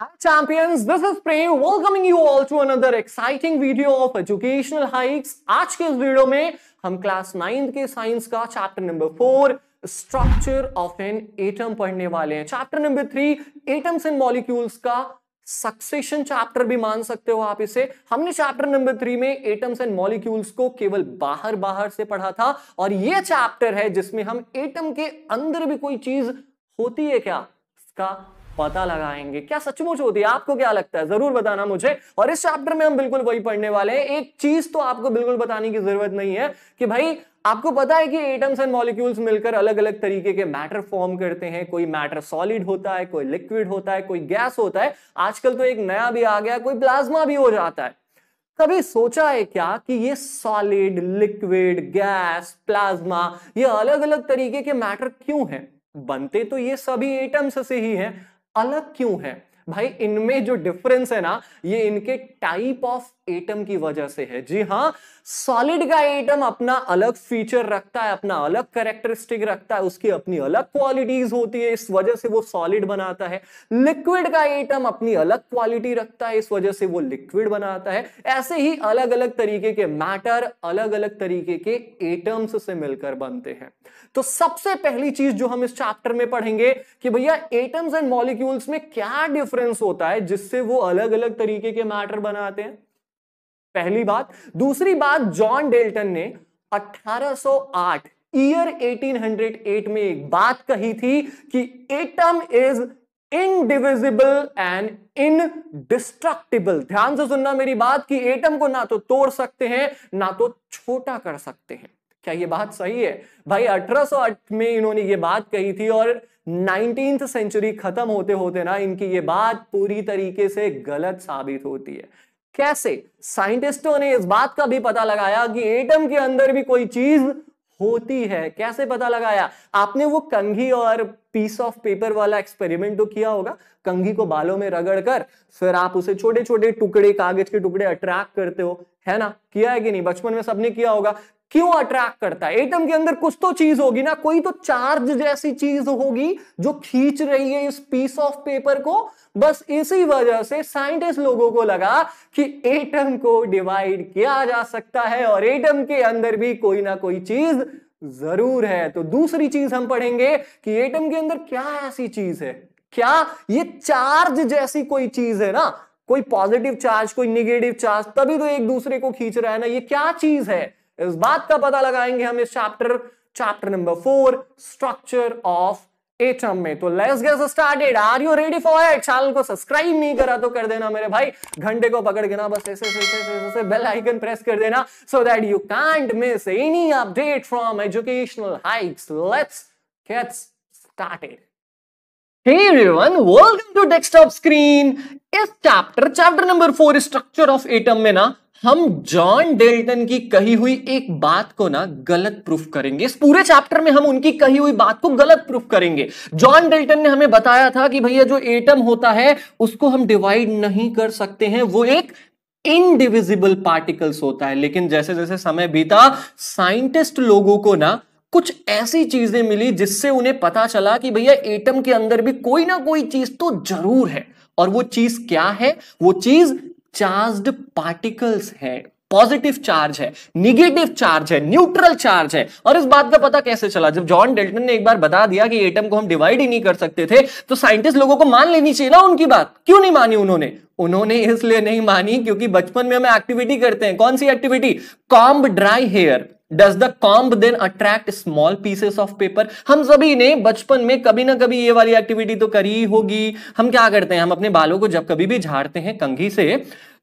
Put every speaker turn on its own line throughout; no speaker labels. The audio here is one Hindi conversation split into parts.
Hi champions, this is Prem welcoming you all to another exciting video of educational hikes. आज के इस वीडियो में हम क्लास नाइन्थ के साइंस का chapter number four structure of an atom पढ़ने वाले हैं chapter number three atoms and molecules का सक्सेशन चैप्टर भी मान सकते हो आप इसे हमने चैप्टर नंबर थ्री में एटम्स एंड मॉलिक्यूल्स को केवल बाहर बाहर से पढ़ा था और यह चैप्टर है जिसमें हम एटम के अंदर भी कोई चीज होती है क्या इसका पता लगाएंगे क्या सचमुच होती है आपको क्या लगता है जरूर बताना मुझे और इस चैप्टर में हम बिल्कुल वही पढ़ने वाले हैं एक चीज तो आपको बिल्कुल बताने की जरूरत नहीं है कि भाई आपको पता है कि एटम्स एंड मॉलिक्यूल्स मिलकर अलग अलग तरीके के मैटर फॉर्म करते हैं कोई मैटर सॉलिड होता है कोई लिक्विड होता है कोई गैस होता है आजकल तो एक नया भी आ गया कोई प्लाज्मा भी हो जाता है कभी सोचा है क्या कि ये सॉलिड लिक्विड गैस प्लाज्मा ये अलग अलग तरीके के मैटर क्यों हैं बनते तो ये सभी एटम्स से ही हैं अलग क्यों है भाई इनमें जो डिफरेंस है ना ये इनके टाइप ऑफ एटम की वजह से है जी हाँ सॉलिड का एटम अपना अलग फीचर रखता है अपना अलग करेक्टरिस्टिक रखता है उसकी अपनी अलग क्वालिटीज होती है इस वजह से वो सॉलिड बनाता है लिक्विड का एटम अपनी अलग क्वालिटी रखता है इस वजह से वो लिक्विड बनाता है ऐसे ही अलग अलग तरीके के मैटर अलग अलग तरीके के एटम्स से मिलकर बनते हैं तो सबसे पहली चीज जो हम इस चैप्टर में पढ़ेंगे कि भैया एटम्स एंड मॉलिक्यूल्स में क्या डिफरेंस डिफरेंस होता है जिससे वो अलग अलग तरीके के मैटर बनाते हैं पहली बात दूसरी बात जॉन डेल्टन ने 1808 ईयर 1808 में एक बात कही थी कि atom is indivisible and indestructible ध्यान से सुनना मेरी बात कि एटम को ना तो तोड़ सकते हैं ना तो छोटा कर सकते हैं क्या ये बात सही है भाई 1808 में इन्होंने ये बात कही थी और नाइनटीन सेंचुरी खत्म होते होते ना इनकी ये बात पूरी तरीके से गलत साबित होती है कैसे साइंटिस्टों ने इस बात का भी पता लगाया कि एटम के अंदर भी कोई चीज होती है कैसे पता लगाया आपने वो कंघी और पीस ऑफ पेपर वाला एक्सपेरिमेंट तो किया होगा कंघी को बालों में रगड़ कर फिर आप उसे छोटे छोटे टुकड़े कागज के टुकड़े अट्रैक्ट करते हो है ना किया है कि नहीं बचपन में सबने किया होगा क्यों अट्रैक्ट करता है एटम के अंदर कुछ तो चीज होगी ना कोई तो चार्ज जैसी चीज होगी जो खींच रही है इस पीस ऑफ पेपर को बस इसी वजह से साइंटिस्ट लोगों को लगा कि एटम को डिवाइड किया जा सकता है और एटम के अंदर भी कोई ना कोई चीज जरूर है तो दूसरी चीज हम पढ़ेंगे कि एटम के अंदर क्या ऐसी चीज है क्या ये चार्ज जैसी कोई चीज है ना कोई पॉजिटिव चार्ज कोई निगेटिव चार्ज तभी तो एक दूसरे को खींच रहा है ना ये क्या चीज है इस बात का पता लगाएंगे हम इस chapter chapter number four structure of atom में तो let's get started are you ready for it channel को सब्सक्राइब नहीं करा तो कर देना मेरे भाई घंटे को पकड़ के ना बस ऐसे ऐसे ऐसे बेल आइकन प्रेस कर देना so that you can't miss any update from educational hikes let's get started Hey everyone, welcome to desktop screen. इस chapter chapter number four structure of atom में ना हम जॉन डेल्टन की कही हुई एक बात को ना गलत प्रूफ करेंगे इस पूरे चैप्टर में हम उनकी कही हुई बात को गलत प्रूफ करेंगे जॉन डेल्टन ने हमें बताया था कि भैया जो एटम होता है उसको हम डिवाइड नहीं कर सकते हैं वो एक इनडिविजिबल पार्टिकल्स होता है लेकिन जैसे जैसे समय बीता साइंटिस्ट लोगों को ना कुछ ऐसी चीजें मिली जिससे उन्हें पता चला कि भैया एटम के अंदर भी कोई ना कोई चीज तो जरूर है और वो चीज क्या है वो चीज चार्ज्ड पार्टिकल्स है पॉजिटिव चार्ज है निगेटिव चार्ज है न्यूट्रल चार्ज है और इस बात का पता कैसे चला जब जॉन डेल्टन ने एक बार बता दिया कि एटम को हम डिवाइड ही नहीं कर सकते थे तो साइंटिस्ट लोगों को मान लेनी चाहिए ना उनकी बात क्यों नहीं मानी उन्होंने उन्होंने इसलिए नहीं मानी क्योंकि बचपन में हम एक्टिविटी करते हैं कौन सी activity comb dry hair does the comb then attract small pieces of paper हम सभी ने बचपन में कभी ना कभी ये वाली एक्टिविटी तो करी होगी हम क्या करते हैं हम अपने बालों को जब कभी भी झाड़ते हैं कंघी से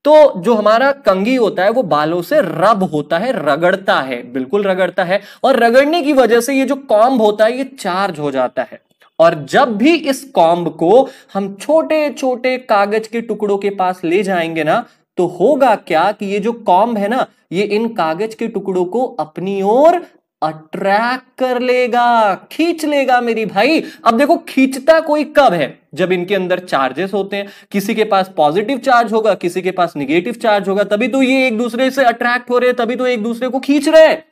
तो जो हमारा कंघी होता है वो बालों से रब होता है रगड़ता है बिल्कुल रगड़ता है और रगड़ने की वजह से ये जो कॉम्ब होता है ये चार्ज हो जाता है और जब भी इस कॉम्ब को हम छोटे छोटे कागज के टुकड़ों के पास ले जाएंगे ना तो होगा क्या कि ये जो कॉम्ब है ना ये इन कागज के टुकड़ों को अपनी ओर अट्रैक्ट कर लेगा खींच लेगा मेरी भाई अब देखो खींचता कोई कब है जब इनके अंदर चार्जेस होते हैं किसी के पास पॉजिटिव चार्ज होगा किसी के पास निगेटिव चार्ज होगा तभी तो ये एक दूसरे से अट्रैक्ट हो रहे हैं तभी तो एक दूसरे को खींच रहे हैं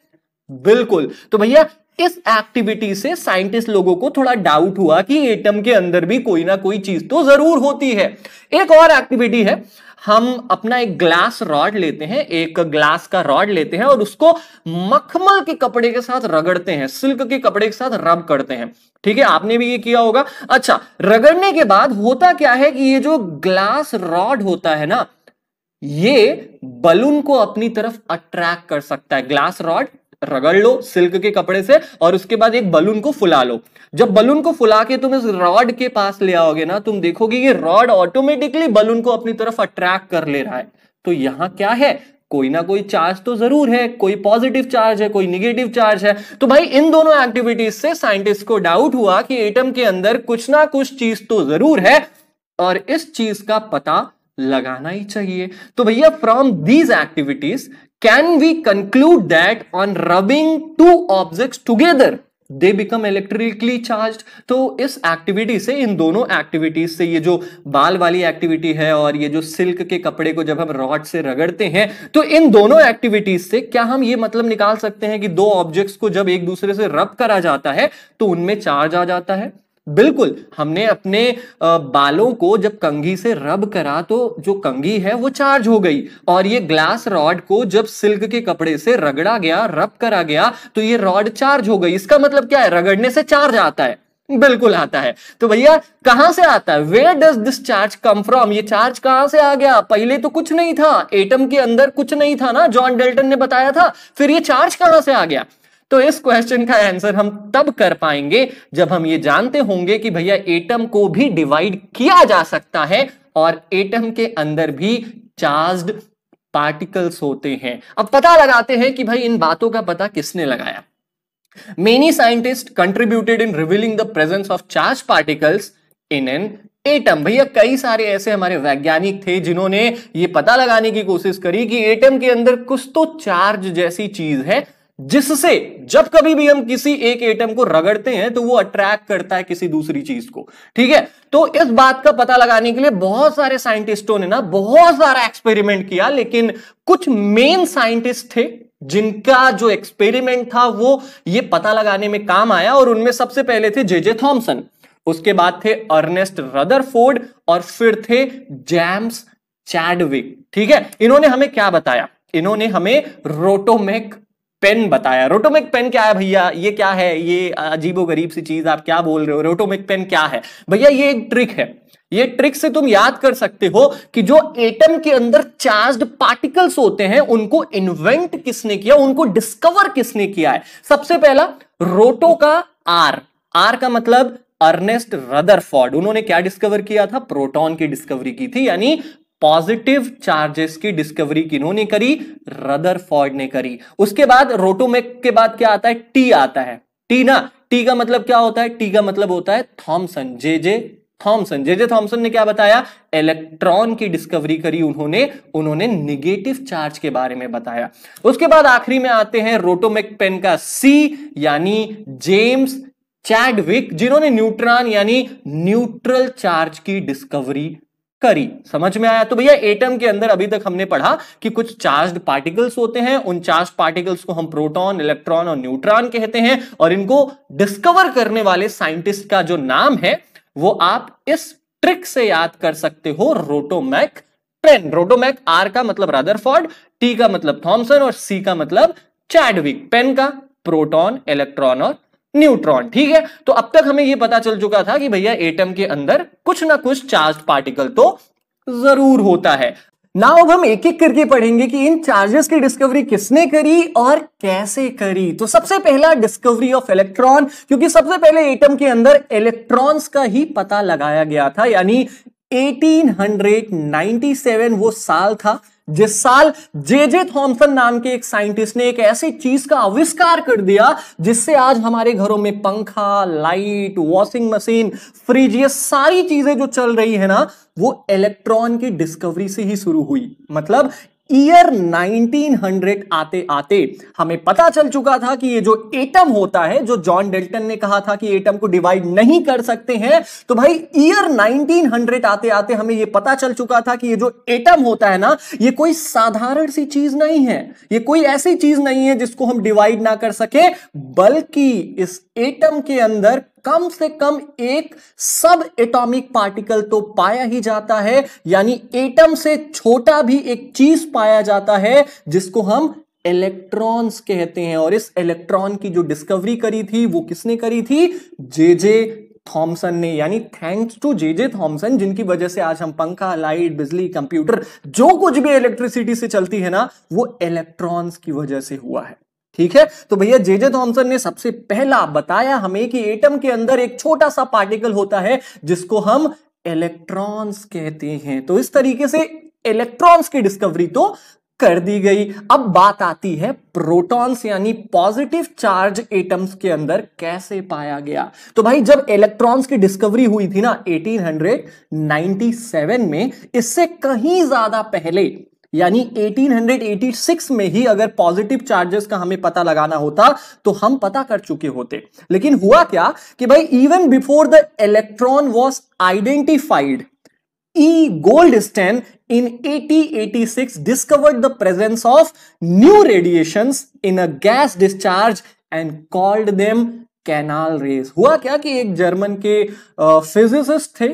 बिल्कुल तो भैया इस एक्टिविटी से साइंटिस्ट लोगों को थोड़ा डाउट हुआ कि एटम के अंदर भी कोई ना कोई चीज तो जरूर होती है एक और एक्टिविटी है हम अपना एक ग्लास रॉड लेते हैं एक ग्लास का रॉड लेते हैं और उसको मखमल के कपड़े के साथ रगड़ते हैं सिल्क के कपड़े के साथ रब करते हैं ठीक है आपने भी ये किया होगा अच्छा रगड़ने के बाद होता क्या है कि ये जो ग्लास रॉड होता है ना ये बलून को अपनी तरफ अट्रैक्ट कर सकता है ग्लास रॉड रगड़ लो सिल्क के कपड़े से और उसके बाद एक बलून को फुला लो जब बलून को फुला के तुम इस रॉड के पास ले आओगे ना तुम देखोगे ये रॉड ऑटोमेटिकली बलून को अपनी तरफ अट्रैक्ट कर ले रहा है तो यहाँ क्या है कोई ना कोई चार्ज तो जरूर है कोई पॉजिटिव चार्ज है कोई निगेटिव चार्ज है तो भाई इन दोनों एक्टिविटीज से साइंटिस्ट को डाउट हुआ कि एटम के अंदर कुछ ना कुछ चीज तो जरूर है और इस चीज का पता लगाना ही चाहिए तो भैया from these activities can we conclude that on rubbing two object together they become electrically charge तो इस एक्टिविटी से इन दोनों एक्टिविटीज से ये जो बाल वाली एक्टिविटी है और ये जो सिल्क के कपड़े को जब हम रॉड से रगड़ते हैं तो इन दोनों एक्टिविटीज से क्या हम ये मतलब निकाल सकते हैं कि दो ऑब्जेक्ट्स को जब एक दूसरे से रब करा जाता है तो उनमें चार्ज आ जाता है बिल्कुल हमने अपने बालों को जब कंघी से रब करा तो जो कंघी है वो चार्ज हो गई और ये ग्लास रॉड को जब सिल्क के कपड़े से रगड़ा गया रब करा गया तो ये रॉड चार्ज हो गई इसका मतलब क्या है रगड़ने से चार्ज आता है बिल्कुल आता है तो भैया कहां से आता है where does this charge come from ये चार्ज कहां से आ गया पहले तो कुछ नहीं था एटम के अंदर कुछ नहीं था ना जॉन डेल्टन ने बताया था फिर ये चार्ज कहां से आ गया तो इस क्वेश्चन का आंसर हम तब कर पाएंगे जब हम ये जानते होंगे कि भैया एटम को भी डिवाइड किया जा सकता है और एटम के अंदर भी चार्ज्ड पार्टिकल्स होते हैं अब पता लगाते हैं कि भाई इन बातों का पता किसने लगाया many scientist contributed in revealing the presence of charge particles in an atom भैया कई सारे ऐसे हमारे वैज्ञानिक थे जिन्होंने ये पता लगाने की कोशिश करी कि एटम के अंदर कुछ तो चार्ज जैसी चीज है जिससे जब कभी भी हम किसी एक एटम को रगड़ते हैं तो वो अट्रैक्ट करता है किसी दूसरी चीज को ठीक है तो इस बात का पता लगाने के लिए बहुत सारे साइंटिस्टों ने ना बहुत सारा एक्सपेरिमेंट किया लेकिन कुछ मेन साइंटिस्ट थे जिनका जो एक्सपेरिमेंट था वो ये पता लगाने में काम आया और उनमें सबसे पहले थे जेजे थॉम्सन उसके बाद थे अर्नेस्ट रदरफोर्ड और फिर थे जेम्स चैडविक ठीक है इन्होंने हमें क्या बताया इन्होंने हमें रोटोमेक पेन बताया रोटोमिक पेन क्या है भैया ये क्या है ये अजीबो गरीब सी चीज आप क्या बोल रहे हो रोटोमिक पेन क्या है भैया ये एक ट्रिक है ये ट्रिक से तुम याद कर सकते हो कि जो एटम के अंदर चार्ज्ड पार्टिकल्स होते हैं उनको इन्वेंट किसने किया उनको डिस्कवर किसने किया है सबसे पहला रोटो का आर आर का मतलब अर्नेस्ट रदरफोर्ड उन्होंने क्या डिस्कवर किया था प्रोटॉन की डिस्कवरी की थी यानी पॉजिटिव चार्जेस की डिस्कवरी किन्होंने करी रदर ने करी उसके बाद रोटोमेक के बाद क्या आता है टी आता है टी ना टी का मतलब क्या होता है टी का मतलब होता है Thomson J J Thomson J J Thomson ने क्या बताया इलेक्ट्रॉन की डिस्कवरी करी उन्होंने उन्होंने निगेटिव चार्ज के बारे में बताया उसके बाद आखिरी में आते हैं रोटोमेक पेन का सी यानी जेम्स चैडविक जिन्होंने न्यूट्रॉन यानी न्यूट्रल चार्ज की डिस्कवरी करी समझ में आया तो भैया एटम के अंदर अभी तक हमने पढ़ा कि कुछ चार्ज पार्टिकल्स होते हैं उन चार्ज पार्टिकल्स को हम प्रोटॉन इलेक्ट्रॉन और न्यूट्रॉन कहते हैं और इनको डिस्कवर करने वाले साइंटिस्ट का जो नाम है वो आप इस ट्रिक से याद कर सकते हो रोटोमैक ट्रेन रोटोमैक आर का मतलब फॉर्ड टी का मतलब थॉम्सन और सी का मतलब चैडविक पेन का प्रोटॉन इलेक्ट्रॉन और न्यूट्रॉन ठीक है तो अब तक हमें यह पता चल चुका था कि भैया एटम के अंदर कुछ ना कुछ चार्ज पार्टिकल तो जरूर होता है ना अब हम एक एक करके पढ़ेंगे कि इन चार्जेस की डिस्कवरी किसने करी और कैसे करी तो सबसे पहला डिस्कवरी ऑफ इलेक्ट्रॉन क्योंकि सबसे पहले एटम के अंदर इलेक्ट्रॉन्स का ही पता लगाया गया था यानी 1897 वो साल था जिस साल जे जे थॉम्सन नाम के एक साइंटिस्ट ने एक ऐसी चीज का आविष्कार कर दिया जिससे आज हमारे घरों में पंखा लाइट वॉशिंग मशीन फ्रिज ये सारी चीजें जो चल रही है ना वो इलेक्ट्रॉन की डिस्कवरी से ही शुरू हुई मतलब ईयर 1900 आते आते हमें पता चल चुका था कि ये जो एटम होता है जो जॉन डेल्टन ने कहा था कि एटम को डिवाइड नहीं कर सकते हैं तो भाई ईयर 1900 आते आते हमें ये पता चल चुका था कि ये जो एटम होता है ना ये कोई साधारण सी चीज नहीं है ये कोई ऐसी चीज नहीं है जिसको हम डिवाइड ना कर सके बल्कि इस एटम के अंदर कम से कम एक सब एटॉमिक पार्टिकल तो पाया ही जाता है यानी एटम से छोटा भी एक चीज पाया जाता है जिसको हम इलेक्ट्रॉन्स कहते हैं और इस इलेक्ट्रॉन की जो डिस्कवरी करी थी वो किसने करी थी जे जे थॉमसन ने यानी thanks to J J Thomson जिनकी वजह से आज हम पंखा लाइट बिजली कंप्यूटर जो कुछ भी इलेक्ट्रिसिटी से चलती है ना वो इलेक्ट्रॉन्स की वजह से हुआ है ठीक है तो भैया जे जे ने सबसे पहला बताया हमें कि एटम के अंदर एक छोटा सा पार्टिकल होता है जिसको हम इलेक्ट्रॉन्स कहते हैं तो इस तरीके से इलेक्ट्रॉन्स की डिस्कवरी तो कर दी गई अब बात आती है प्रोटॉन्स यानी पॉजिटिव चार्ज एटम्स के अंदर कैसे पाया गया तो भाई जब इलेक्ट्रॉन्स की डिस्कवरी हुई थी ना 1897 में इससे कहीं ज्यादा पहले यानी 1886 में ही अगर पॉजिटिव चार्जेस का हमें पता लगाना होता तो हम पता कर चुके होते लेकिन हुआ क्या कि भाई even before the electron was identified E in Goldstein at 1886 discovered the presence of new radiation in a gas discharge and called them canal rays हुआ क्या कि एक जर्मन के फिजिसिस्ट थे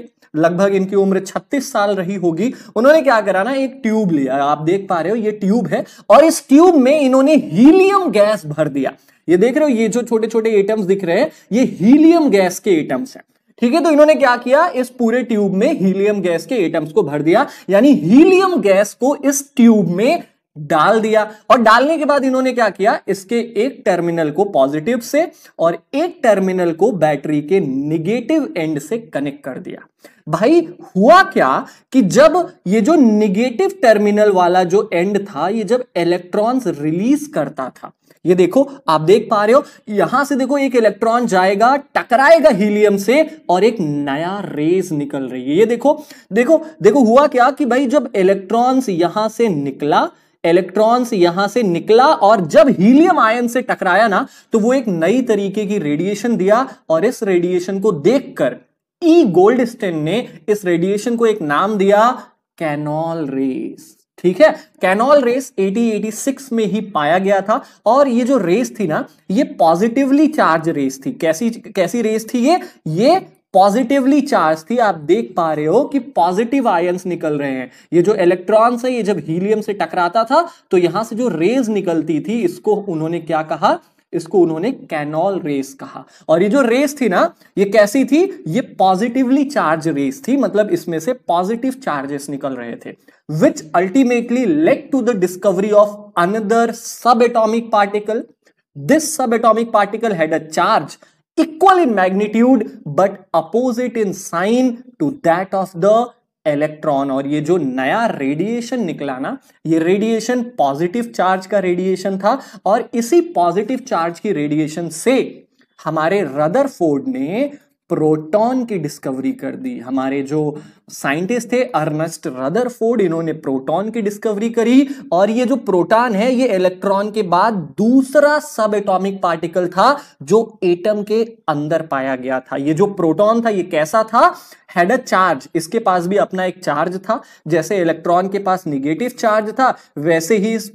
लगभग इनकी उम्र 36 साल रही होगी उन्होंने क्या करा ना एक ट्यूब लिया आप देख पा रहे हो ये ट्यूब है और इस ट्यूब में इन्होंने हीलियम गैस भर दिया ये देख रहे हो ये जो छोटे छोटे एटम्स दिख रहे हैं ये हीलियम गैस के एटम्स हैं ठीक है तो इन्होंने क्या किया इस पूरे ट्यूब में हीलियम गैस के एटम्स को भर दिया यानी हीलियम गैस को इस ट्यूब में डाल दिया और डालने के बाद इन्होंने क्या किया इसके एक टर्मिनल को पॉजिटिव से और एक टर्मिनल को बैटरी के निगेटिव एंड से कनेक्ट कर दिया भाई हुआ क्या कि जब ये जो निगेटिव टर्मिनल वाला जो एंड था ये जब इलेक्ट्रॉन्स रिलीज करता था ये देखो आप देख पा रहे हो यहां से देखो एक इलेक्ट्रॉन जाएगा टकराएगा हीलियम से और एक नया रेस निकल रही है ये देखो देखो देखो हुआ क्या कि भाई जब इलेक्ट्रॉन्स यहां से निकला इलेक्ट्रॉन्स यहां से निकला और जब हीलियम आयन से टकराया ना तो वो एक नई तरीके की रेडिएशन दिया और इस रेडिएशन को देखकर ई e. गोल्ड ने इस रेडिएशन को एक नाम दिया कैनॉल रेस ठीक है कैनॉल रेस 1886 में ही पाया गया था और ये जो रेस थी ना ये पॉजिटिवली चार्ज रेस थी कैसी कैसी रेस थी ये ये पॉजिटिवली चार्ज थी आप देख पा रहे हो कि पॉजिटिव आयंस निकल रहे हैं ये जो इलेक्ट्रॉन्स है ये जब हीलियम से टकराता था तो यहां से जो रेज निकलती थी इसको उन्होंने क्या कहा इसको उन्होंने कैनॉल रेस कहा और ये जो रेस थी ना ये कैसी थी ये पॉजिटिवली चार्ज रेस थी मतलब इसमें से पॉजिटिव चार्जेस निकल रहे थे which ultimately led to the discovery of another subatomic particle this subatomic particle had a charge equal in magnitude but opposite in sign to that of the electron और ये जो नया रेडिएशन निकला ना ये रेडिएशन पॉजिटिव चार्ज का रेडिएशन था और इसी पॉजिटिव चार्ज की रेडिएशन से हमारे रदरफोर्ड ने प्रोटॉन की डिस्कवरी कर दी हमारे जो साइंटिस्ट थे अर्नस्ट रदरफोर्ड इन्होंने प्रोटॉन की डिस्कवरी करी और ये जो प्रोटॉन है ये इलेक्ट्रॉन के बाद दूसरा सब एटॉमिक पार्टिकल था जो एटम के अंदर पाया गया था ये जो प्रोटॉन था ये कैसा था हैड अ चार्ज इसके पास भी अपना एक चार्ज था जैसे इलेक्ट्रॉन के पास निगेटिव चार्ज था वैसे ही इस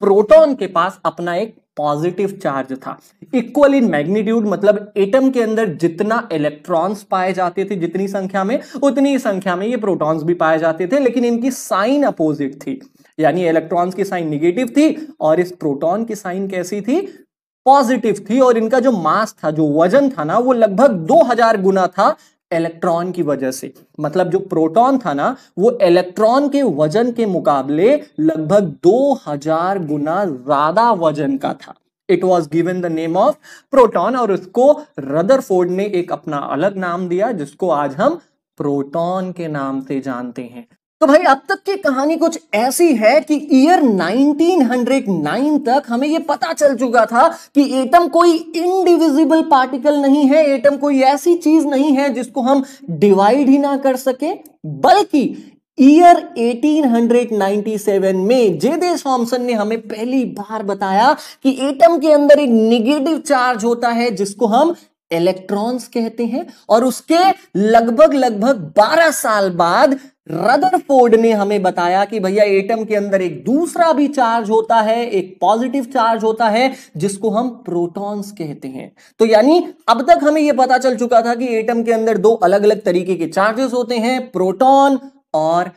प्रोटॉन के पास अपना एक पॉजिटिव चार्ज था इक्वल इन मैग्नीट्यूड मतलब एटम के अंदर जितना इलेक्ट्रॉन्स पाए जाते थे जितनी संख्या में उतनी संख्या में ये प्रोटॉन्स भी पाए जाते थे लेकिन इनकी साइन अपोजिट थी यानी इलेक्ट्रॉन्स की साइन निगेटिव थी और इस प्रोटॉन की साइन कैसी थी पॉजिटिव थी और इनका जो मास था जो वजन था ना वो लगभग 2000 गुना था इलेक्ट्रॉन की वजह से मतलब जो प्रोटॉन था ना वो इलेक्ट्रॉन के वजन के मुकाबले लगभग 2000 गुना ज्यादा वजन का था it was given the name of proton और उसको रदरफोर्ड ने एक अपना अलग नाम दिया जिसको आज हम प्रोटॉन के नाम से जानते हैं तो भाई अब तक की कहानी कुछ ऐसी है कि ईयर 1909 तक हमें यह पता चल चुका था कि एटम कोई इनडिविजिबल पार्टिकल नहीं है एटम कोई ऐसी चीज नहीं है जिसको हम डिवाइड ही ना कर सके बल्कि ईयर 1897 में जेदे थॉम्सन ने हमें पहली बार बताया कि एटम के अंदर एक निगेटिव चार्ज होता है जिसको हम इलेक्ट्रॉन्स कहते हैं और उसके लगभग लगभग 12 साल बाद रदरफोर्ड ने हमें बताया कि भैया एटम के अंदर एक दूसरा भी चार्ज होता है एक पॉजिटिव चार्ज होता है जिसको हम प्रोटॉन्स कहते हैं तो यानी अब तक हमें यह पता चल चुका था कि एटम के अंदर दो अलग अलग तरीके के चार्जेस होते हैं प्रोटॉन और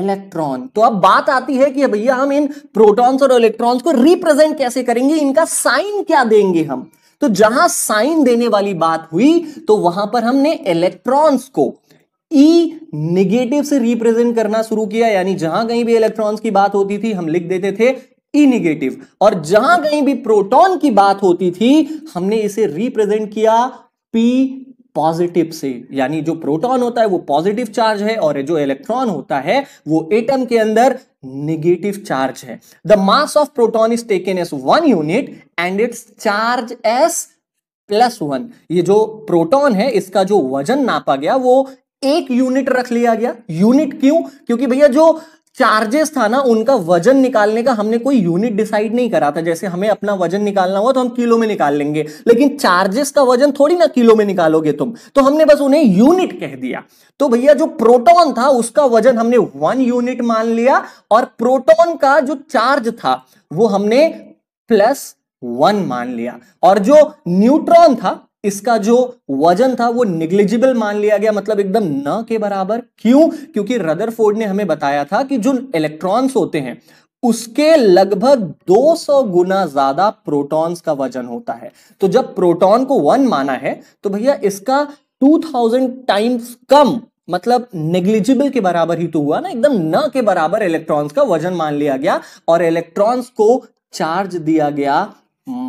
इलेक्ट्रॉन तो अब बात आती है कि भैया हम इन प्रोटॉन्स और इलेक्ट्रॉन्स को रिप्रेजेंट कैसे करेंगे इनका साइन क्या देंगे हम तो जहां साइन देने वाली बात हुई तो वहां पर हमने इलेक्ट्रॉन्स को ई e निगेटिव से रिप्रेजेंट करना शुरू किया यानी जहां कहीं भी इलेक्ट्रॉन्स की बात होती थी हम लिख देते थे ई e निगेटिव और जहां कहीं भी प्रोटॉन की बात होती थी हमने इसे रिप्रेजेंट किया पी पॉजिटिव से यानी जो प्रोटॉन होता है वो पॉजिटिव चार्ज है और जो इलेक्ट्रॉन होता है वो एटम के अंदर नेगेटिव चार्ज है the mass of proton is taken as one unit and its charge as plus one ये जो प्रोटॉन है इसका जो वजन नापा गया वो एक यूनिट रख लिया गया यूनिट क्यों क्योंकि भैया जो चार्जेस था ना उनका वजन निकालने का हमने कोई यूनिट डिसाइड नहीं करा था जैसे हमें अपना वजन निकालना हुआ तो हम किलो में निकाल लेंगे लेकिन चार्जेस का वजन थोड़ी ना किलो में निकालोगे तुम तो हमने बस उन्हें यूनिट कह दिया तो भैया जो प्रोटॉन था उसका वजन हमने वन यूनिट मान लिया और प्रोटोन का जो चार्ज था वो हमने प्लस वन मान लिया और जो न्यूट्रॉन था इसका जो वजन था वो निग्लिजिबल मान लिया गया मतलब एकदम न के बराबर क्यों क्योंकि रदरफोर्ड ने हमें बताया था कि जो इलेक्ट्रॉन्स होते हैं उसके लगभग 200 गुना ज्यादा प्रोटॉन्स का वजन होता है तो जब प्रोटॉन को वन माना है तो भैया इसका 2000 टाइम्स कम मतलब नेग्लिजिबल के बराबर ही तो हुआ ना एकदम न के बराबर इलेक्ट्रॉन्स का वजन मान लिया गया और इलेक्ट्रॉन्स को चार्ज दिया गया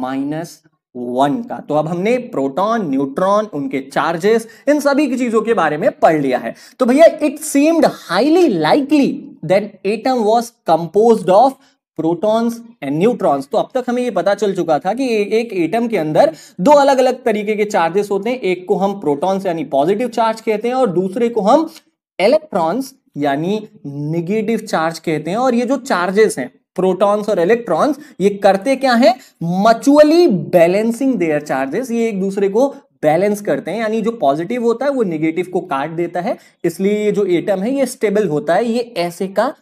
माइनस वन का तो अब हमने प्रोटॉन न्यूट्रॉन उनके चार्जेस इन सभी की चीजों के बारे में पढ़ लिया है तो भैया it seemed highly likely that atom was composed of protons and neutrons तो अब तक हमें ये पता चल चुका था कि एक एटम के अंदर दो अलग अलग तरीके के चार्जेस होते हैं एक को हम प्रोटॉन्स यानी पॉजिटिव चार्ज कहते हैं और दूसरे को हम इलेक्ट्रॉन्स यानी निगेटिव चार्ज कहते हैं और ये जो चार्जेस हैं प्रोटॉन्स और इलेक्ट्रॉन्स ये करते क्या है मचुअली बैलेंसिंग देयर चार्जेस ये एक दूसरे को बैलेंस करते हैं यानी जो पॉजिटिव होता है वो निगेटिव को काट देता है इसलिए ये जो एटम है ये स्टेबल होता है ये ऐसे का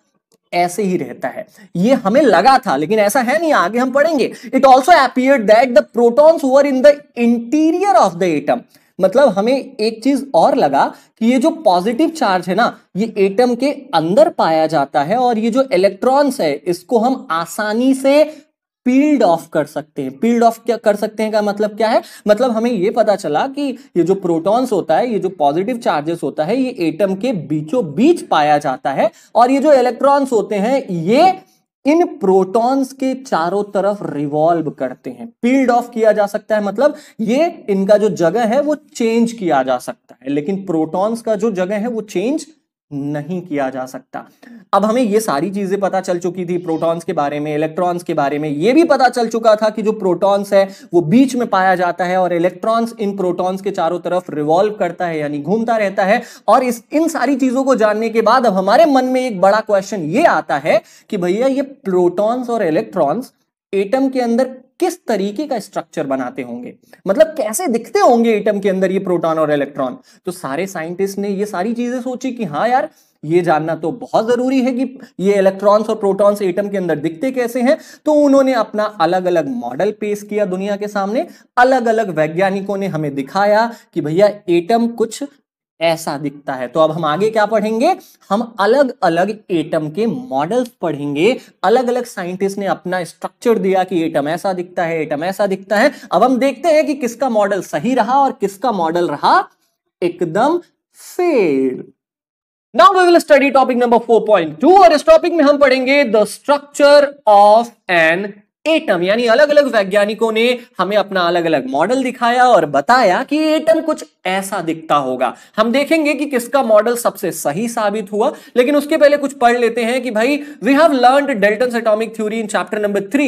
ऐसे ही रहता है ये हमें लगा था लेकिन ऐसा है नहीं आगे हम पढ़ेंगे it also appear that the protons were in the interior of the atom मतलब हमें एक चीज और लगा कि ये जो पॉजिटिव चार्ज है ना ये एटम के अंदर पाया जाता है और ये जो इलेक्ट्रॉन्स है इसको हम आसानी से पील्ड ऑफ कर सकते हैं पील्ड ऑफ क्या कर सकते हैं का मतलब क्या है मतलब हमें ये पता चला कि ये जो प्रोटॉन्स होता है ये जो पॉजिटिव चार्जेस होता है ये एटम के बीचों बीच पाया जाता है और ये जो इलेक्ट्रॉन्स होते हैं ये इन प्रोटॉन्स के चारों तरफ रिवॉल्व करते हैं पील्ड ऑफ किया जा सकता है मतलब ये इनका जो जगह है वो चेंज किया जा सकता है लेकिन प्रोटॉन्स का जो जगह है वो चेंज नहीं किया जा सकता अब हमें ये सारी चीजें पता चल चुकी थी प्रोटॉन्स के बारे में इलेक्ट्रॉन्स के बारे में ये भी पता चल चुका था कि जो प्रोटॉन्स है वो बीच में पाया जाता है और इलेक्ट्रॉन्स इन प्रोटॉन्स के चारों तरफ रिवॉल्व करता है यानी घूमता रहता है और इस इन सारी चीजों को जानने के बाद अब हमारे मन में एक बड़ा क्वेश्चन ये आता है कि भैया ये प्रोटॉन्स और इलेक्ट्रॉन्स एटम के अंदर किस तरीके का स्ट्रक्चर बनाते होंगे मतलब कैसे दिखते होंगे एटम के अंदर ये प्रोटॉन और इलेक्ट्रॉन तो सारे साइंटिस्ट ने ये सारी चीजें सोची कि हाँ यार ये जानना तो बहुत जरूरी है कि ये इलेक्ट्रॉन्स और प्रोटॉन्स एटम के अंदर दिखते कैसे हैं तो उन्होंने अपना अलग अलग मॉडल पेश किया दुनिया के सामने अलग अलग वैज्ञानिकों ने हमें दिखाया कि भैया एटम कुछ ऐसा दिखता है तो अब हम आगे क्या पढ़ेंगे हम अलग अलग एटम के मॉडल्स पढ़ेंगे अलग अलग साइंटिस्ट ने अपना स्ट्रक्चर दिया कि एटम ऐसा दिखता है एटम ऐसा दिखता है अब हम देखते हैं कि किसका मॉडल सही रहा और किसका मॉडल रहा एकदम fail now we will study topic number 4.2 और इस टॉपिक में हम पढ़ेंगे the structure of an atom यानी अलग अलग वैज्ञानिकों ने हमें अपना अलग अलग मॉडल दिखाया और बताया कि एटम कुछ ऐसा दिखता होगा हम देखेंगे कि किसका मॉडल सबसे सही साबित हुआ लेकिन उसके पहले कुछ पढ़ लेते हैं कि भाई we have learn Dalton atomic theory in chapter number three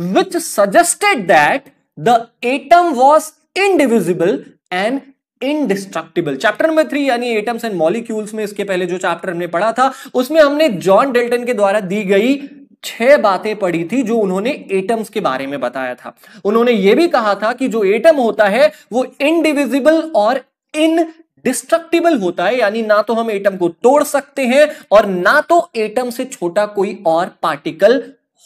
which suggested that the atom was indivisible and indestructible chapter number three यानी एटम्स एंड मॉलिक्यूल्स में इसके पहले जो चैप्टर हमने पढ़ा था उसमें हमने जॉन डेल्टन के द्वारा दी गई छह बातें पढ़ी थी जो उन्होंने एटम्स के बारे में बताया था उन्होंने यह भी कहा था कि जो एटम होता है वो इनडिविजिबल और इन डिस्ट्रक्टिबल होता है यानी ना तो हम एटम को तोड़ सकते हैं और ना तो एटम से छोटा कोई और पार्टिकल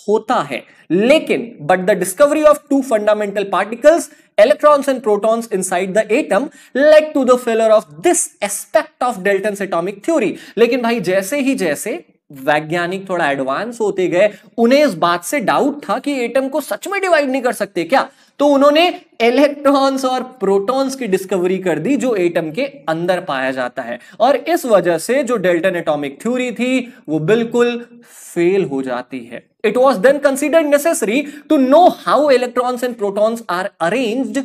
होता है लेकिन but the discovery of two fundamental particles electrons and protons inside the atom led to the failure of this aspect of Dalton atomic theory लेकिन भाई जैसे ही जैसे वैज्ञानिक थोड़ा एडवांस होते गए उन्हें इस बात से डाउट था कि एटम को सच में डिवाइड नहीं कर सकते क्या तो उन्होंने इलेक्ट्रॉन्स और प्रोटॉन्स की डिस्कवरी कर दी जो एटम के अंदर पाया जाता है और इस वजह से जो डेल्टन एटॉमिक थ्योरी थी वो बिल्कुल फेल हो जाती है it was then considered necessary to know how electrons and protons are arrange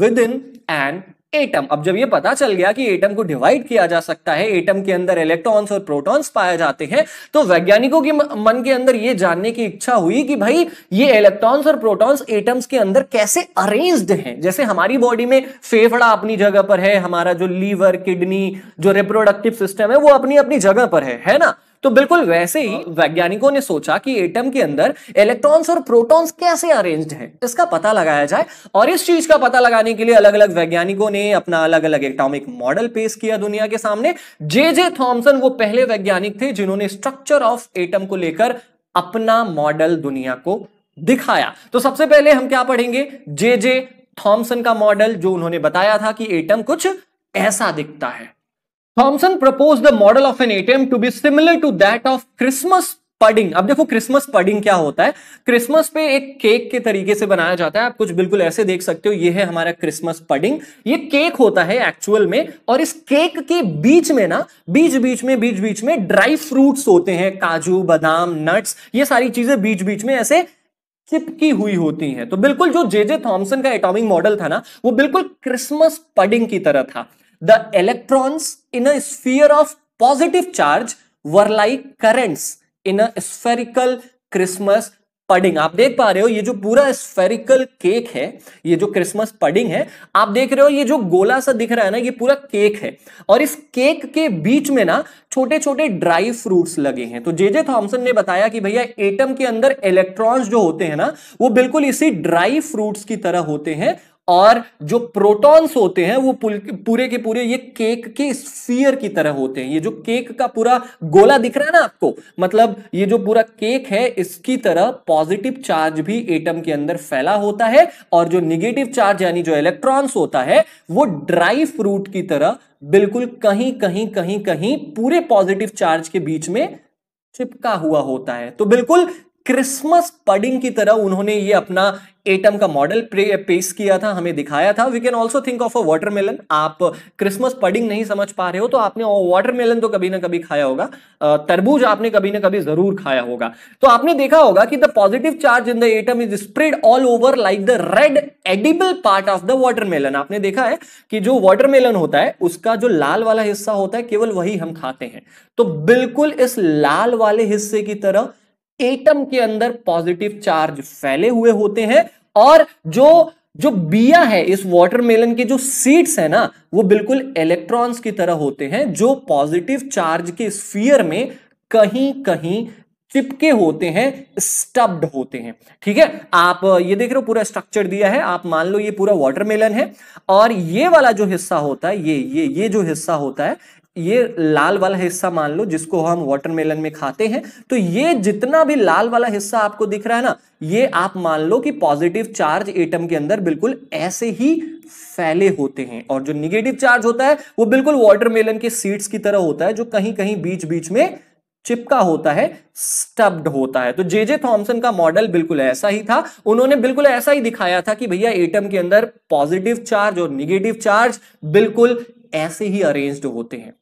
within an atom अब जब ये पता चल गया कि एटम को डिवाइड किया जा सकता है एटम के अंदर इलेक्ट्रॉन्स और प्रोटॉन्स पाए जाते हैं तो वैज्ञानिकों के मन के अंदर ये जानने की इच्छा हुई कि भाई ये इलेक्ट्रॉन्स और प्रोटॉन्स एटम्स के अंदर कैसे अरेंज्ड हैं जैसे हमारी बॉडी में फेफड़ा अपनी जगह पर है हमारा जो लीवर किडनी जो रिप्रोडक्टिव सिस्टम है वो अपनी अपनी जगह पर है है ना तो बिल्कुल वैसे ही हाँ। वैज्ञानिकों ने सोचा कि एटम के अंदर इलेक्ट्रॉन्स और प्रोटॉन्स कैसे अरेंज्ड हैं इसका पता लगाया जाए और इस चीज का पता लगाने के लिए अलग अलग वैज्ञानिकों ने अपना अलग अलग एटॉमिक मॉडल पेश किया दुनिया के सामने जे जे थॉम्सन वो पहले वैज्ञानिक थे जिन्होंने स्ट्रक्चर ऑफ एटम को लेकर अपना मॉडल दुनिया को दिखाया तो सबसे पहले हम क्या पढ़ेंगे जे जे थॉम्सन का मॉडल जो उन्होंने बताया था कि एटम कुछ ऐसा दिखता है Thomson propose the model of an atom to be similar to that of Christmas pudding अब देखो क्रिसमस पडिंग क्या होता है क्रिसमस पे एक केक के तरीके से बनाया जाता है आप कुछ बिल्कुल ऐसे देख सकते हो ये है हमारा क्रिसमस पडिंग ये केक होता है एक्चुअल में और इस केक के बीच में ना बीच बीच में बीच बीच में ड्राई फ्रूट्स होते हैं काजू बादाम नट्स ये सारी चीजें बीच बीच में ऐसे चिपकी हुई होती हैं तो बिल्कुल जो जे जे थॉम्सन का एटॉमिक मॉडल था ना वो बिल्कुल क्रिसमस पडिंग की तरह था The electrons in a sphere of positive charge were like currents in a spherical Christmas pudding आप देख पा रहे हो ये जो पूरा स्फेरिकल केक है ये जो क्रिसमस पडिंग है आप देख रहे हो ये जो गोला सा दिख रहा है ना ये पूरा केक है और इस केक के बीच में ना छोटे छोटे ड्राई फ्रूट्स लगे हैं तो जे जे थॉमसन ने बताया कि भैया एटम के अंदर इलेक्ट्रॉन्स जो होते हैं ना वो बिल्कुल इसी ड्राई फ्रूट्स की तरह होते हैं और जो प्रोटॉन्स होते हैं वो पूरे के पूरे ये केक के स्फीयर की तरह होते हैं ये जो केक का पूरा गोला दिख रहा है ना आपको मतलब ये जो पूरा केक है इसकी तरह पॉजिटिव चार्ज भी एटम के अंदर फैला होता है और जो निगेटिव चार्ज यानी जो इलेक्ट्रॉन्स होता है वो ड्राई फ्रूट की तरह बिल्कुल कहीं कहीं कहीं कहीं पूरे पॉजिटिव चार्ज के बीच में चिपका हुआ होता है तो बिल्कुल क्रिसमस पडिंग की तरह उन्होंने ये अपना एटम का मॉडल पेश किया था हमें दिखाया था we can also think of a watermelon आप क्रिसमस पडिंग नहीं समझ पा रहे हो तो आपने वाटरमेलन तो कभी ना कभी खाया होगा तरबूज आपने कभी ना कभी जरूर खाया होगा तो आपने देखा होगा कि the positive charge in the atom is spread all over like the red edible part of the watermelon आपने देखा है कि जो वाटरमेलन होता है उसका जो लाल वाला हिस्सा होता है केवल वही हम खाते हैं तो बिल्कुल इस लाल वाले हिस्से की तरह एटम के अंदर पॉजिटिव चार्ज फैले हुए होते हैं और जो जो बिया है इस वाटरमेलन के जो सीड्स है ना वो बिल्कुल इलेक्ट्रॉन्स की तरह होते हैं जो पॉजिटिव चार्ज के स्फीयर में कहीं कहीं चिपके होते हैं स्टब्ड होते हैं ठीक है आप ये देख रहे हो पूरा स्ट्रक्चर दिया है आप मान लो ये पूरा वाटरमेलन है और ये वाला जो हिस्सा होता है ये ये ये जो हिस्सा होता है ये लाल वाला हिस्सा मान लो जिसको हम वाटरमेलन में खाते हैं तो ये जितना भी लाल वाला हिस्सा आपको दिख रहा है ना ये आप मान लो कि पॉजिटिव चार्ज एटम के अंदर बिल्कुल ऐसे ही फैले होते हैं और जो निगेटिव चार्ज होता है वो बिल्कुल वाटरमेलन के सीड्स की तरह होता है जो कहीं कहीं बीच बीच में चिपका होता है स्टब्ड होता है तो जे जे थॉम्सन का मॉडल बिल्कुल ऐसा ही था उन्होंने बिल्कुल ऐसा ही दिखाया था कि भैया एटम के अंदर पॉजिटिव चार्ज और निगेटिव चार्ज बिल्कुल ऐसे ही अरेंज्ड होते हैं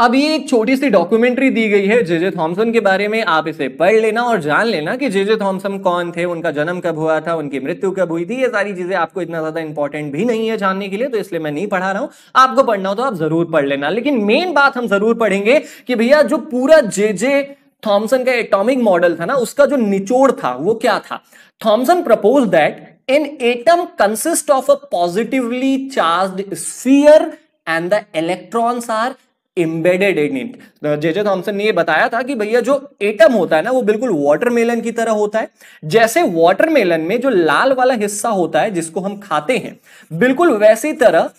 अब ये एक छोटी सी डॉक्यूमेंट्री दी गई है जेजे थॉमसन के बारे में आप इसे पढ़ लेना और जान लेना कि जे जे कौन थे उनका जन्म कब हुआ था उनकी मृत्यु कब हुई थी ये सारी चीजें आपको इतना ज्यादा इंपॉर्टेंट भी नहीं है जानने के लिए तो इसलिए मैं नहीं पढ़ा रहा हूं आपको पढ़ना हो तो आप जरूर पढ़ लेना लेकिन मेन बात हम जरूर पढ़ेंगे कि भैया जो पूरा जे जे थॉमसन का एटॉमिक मॉडल था ना उसका जो निचोड़ था वो क्या था Thomson propose that an atom consist of a positively charge sphere and the electrons are embedded in it J Thomson ने ये बताया था कि भैया जो एटम होता है ना वो बिल्कुल वाटरमेलन की तरह होता है जैसे वाटरमेलन में जो लाल वाला हिस्सा होता है जिसको हम खाते हैं बिल्कुल वैसी तरह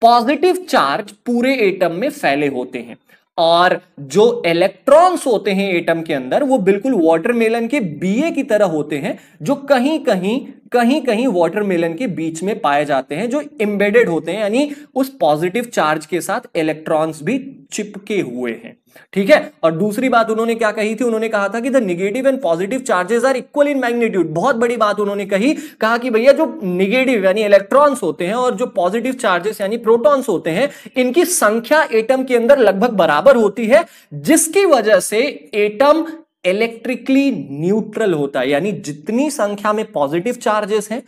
पॉजिटिव चार्ज पूरे एटम में फैले होते हैं और जो इलेक्ट्रॉन्स होते हैं एटम के अंदर वो बिल्कुल वाटरमेलन के बीए की तरह होते हैं जो कहीं कहीं कहीं कहीं वाटरमेलन के बीच में पाए जाते हैं जो इम्बेडेड होते हैं यानी उस पॉजिटिव चार्ज के साथ इलेक्ट्रॉन्स भी चिपके हुए हैं ठीक है और दूसरी बात उन्होंने क्या कही थी उन्होंने कहा था कि the negative and positive charges are equal in magnitude बहुत बड़ी बात उन्होंने कही कहा कि भैया जो निगेटिव यानी इलेक्ट्रॉन्स होते हैं और जो पॉजिटिव चार्जेस यानी प्रोटॉन्स होते हैं इनकी संख्या एटम के अंदर लगभग बराबर होती है जिसकी वजह से एटम इलेक्ट्रिकली न्यूट्रल होता है यानी जितनी संख्या में पॉजिटिव चार्जेस हैं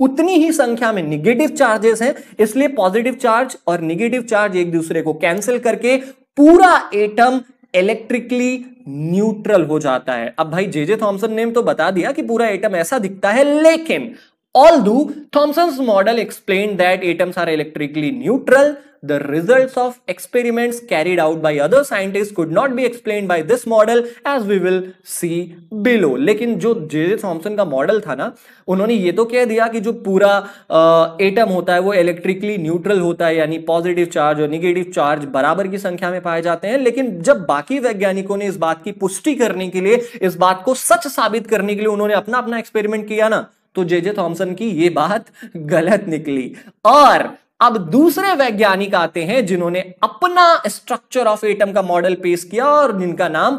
उतनी ही संख्या में निगेटिव चार्जेस हैं इसलिए पॉजिटिव चार्ज और निगेटिव चार्ज एक दूसरे को कैंसिल करके पूरा एटम इलेक्ट्रिकली न्यूट्रल हो जाता है अब भाई जेजे थॉमसन ने तो बता दिया कि पूरा एटम ऐसा दिखता है लेकिन although Thomson model explain that atoms are electrically neutral the results of experiments carried out by other scientists could not be explained by this model as we will see below. लेकिन जो जे जे थॉम्सन का मॉडल था ना उन्होंने ये तो कह दिया कि जो पूरा एटम होता है वो इलेक्ट्रिकली न्यूट्रल होता है यानी पॉजिटिव चार्ज और निगेटिव चार्ज बराबर की संख्या में पाए जाते हैं लेकिन जब बाकी वैज्ञानिकों ने इस बात की पुष्टि करने के लिए इस बात को सच साबित करने के लिए उन्होंने अपना अपना एक्सपेरिमेंट किया ना तो जे जे थॉम्सन की ये बात गलत निकली और अब दूसरे वैज्ञानिक आते हैं जिन्होंने अपना स्ट्रक्चर ऑफ एटम का मॉडल पेश किया और जिनका नाम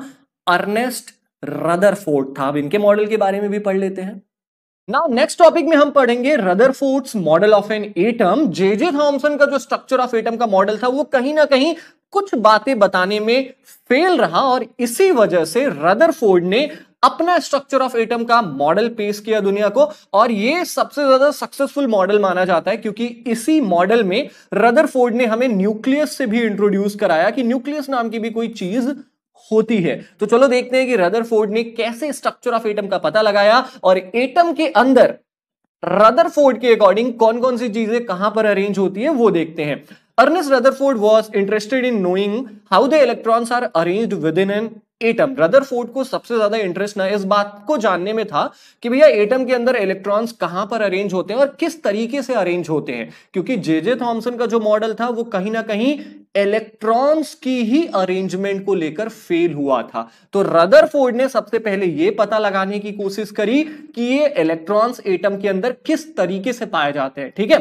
अर्नेस्ट रदरफोर्ड था अब इनके मॉडल के बारे में भी पढ़ लेते हैं नाउ नेक्स्ट टॉपिक में हम पढ़ेंगे Rutherford's model of an atom J J Thomson का जो स्ट्रक्चर ऑफ एटम का मॉडल था वो कहीं ना कहीं कुछ बातें बताने में फेल रहा और इसी वजह से रदरफोर्ड ने अपना स्ट्रक्चर ऑफ एटम का मॉडल पेश किया दुनिया को और ये सबसे ज्यादा सक्सेसफुल मॉडल माना जाता है क्योंकि इसी मॉडल में रदरफोर्ड ने हमें न्यूक्लियस से भी इंट्रोड्यूस कराया कि न्यूक्लियस नाम की भी कोई चीज होती है तो चलो देखते हैं कि रदरफोर्ड ने कैसे स्ट्रक्चर ऑफ एटम का पता लगाया और एटम के अंदर रदरफोर्ड के अकॉर्डिंग कौन कौन सी चीजें कहां पर अरेंज होती है वो देखते हैं Rutherford was interested in knowing how the electrons are are within an atom Rutherford को सबसे ज्यादा इंटरेस्ट ना इस बात को जानने में था कि भैया एटम के अंदर इलेक्ट्रॉन्स कहां पर अरेंज होते हैं और किस तरीके से अरेंज होते हैं क्योंकि जे जे थॉम्सन का जो मॉडल था वो कहीं ना कहीं इलेक्ट्रॉन्स की ही अरेंजमेंट को लेकर फेल हुआ था तो रदर फोर्ड ने सबसे पहले यह पता लगाने की कोशिश करी कि ये इलेक्ट्रॉन्स एटम के अंदर किस तरीके से पाए जाते हैं ठीक है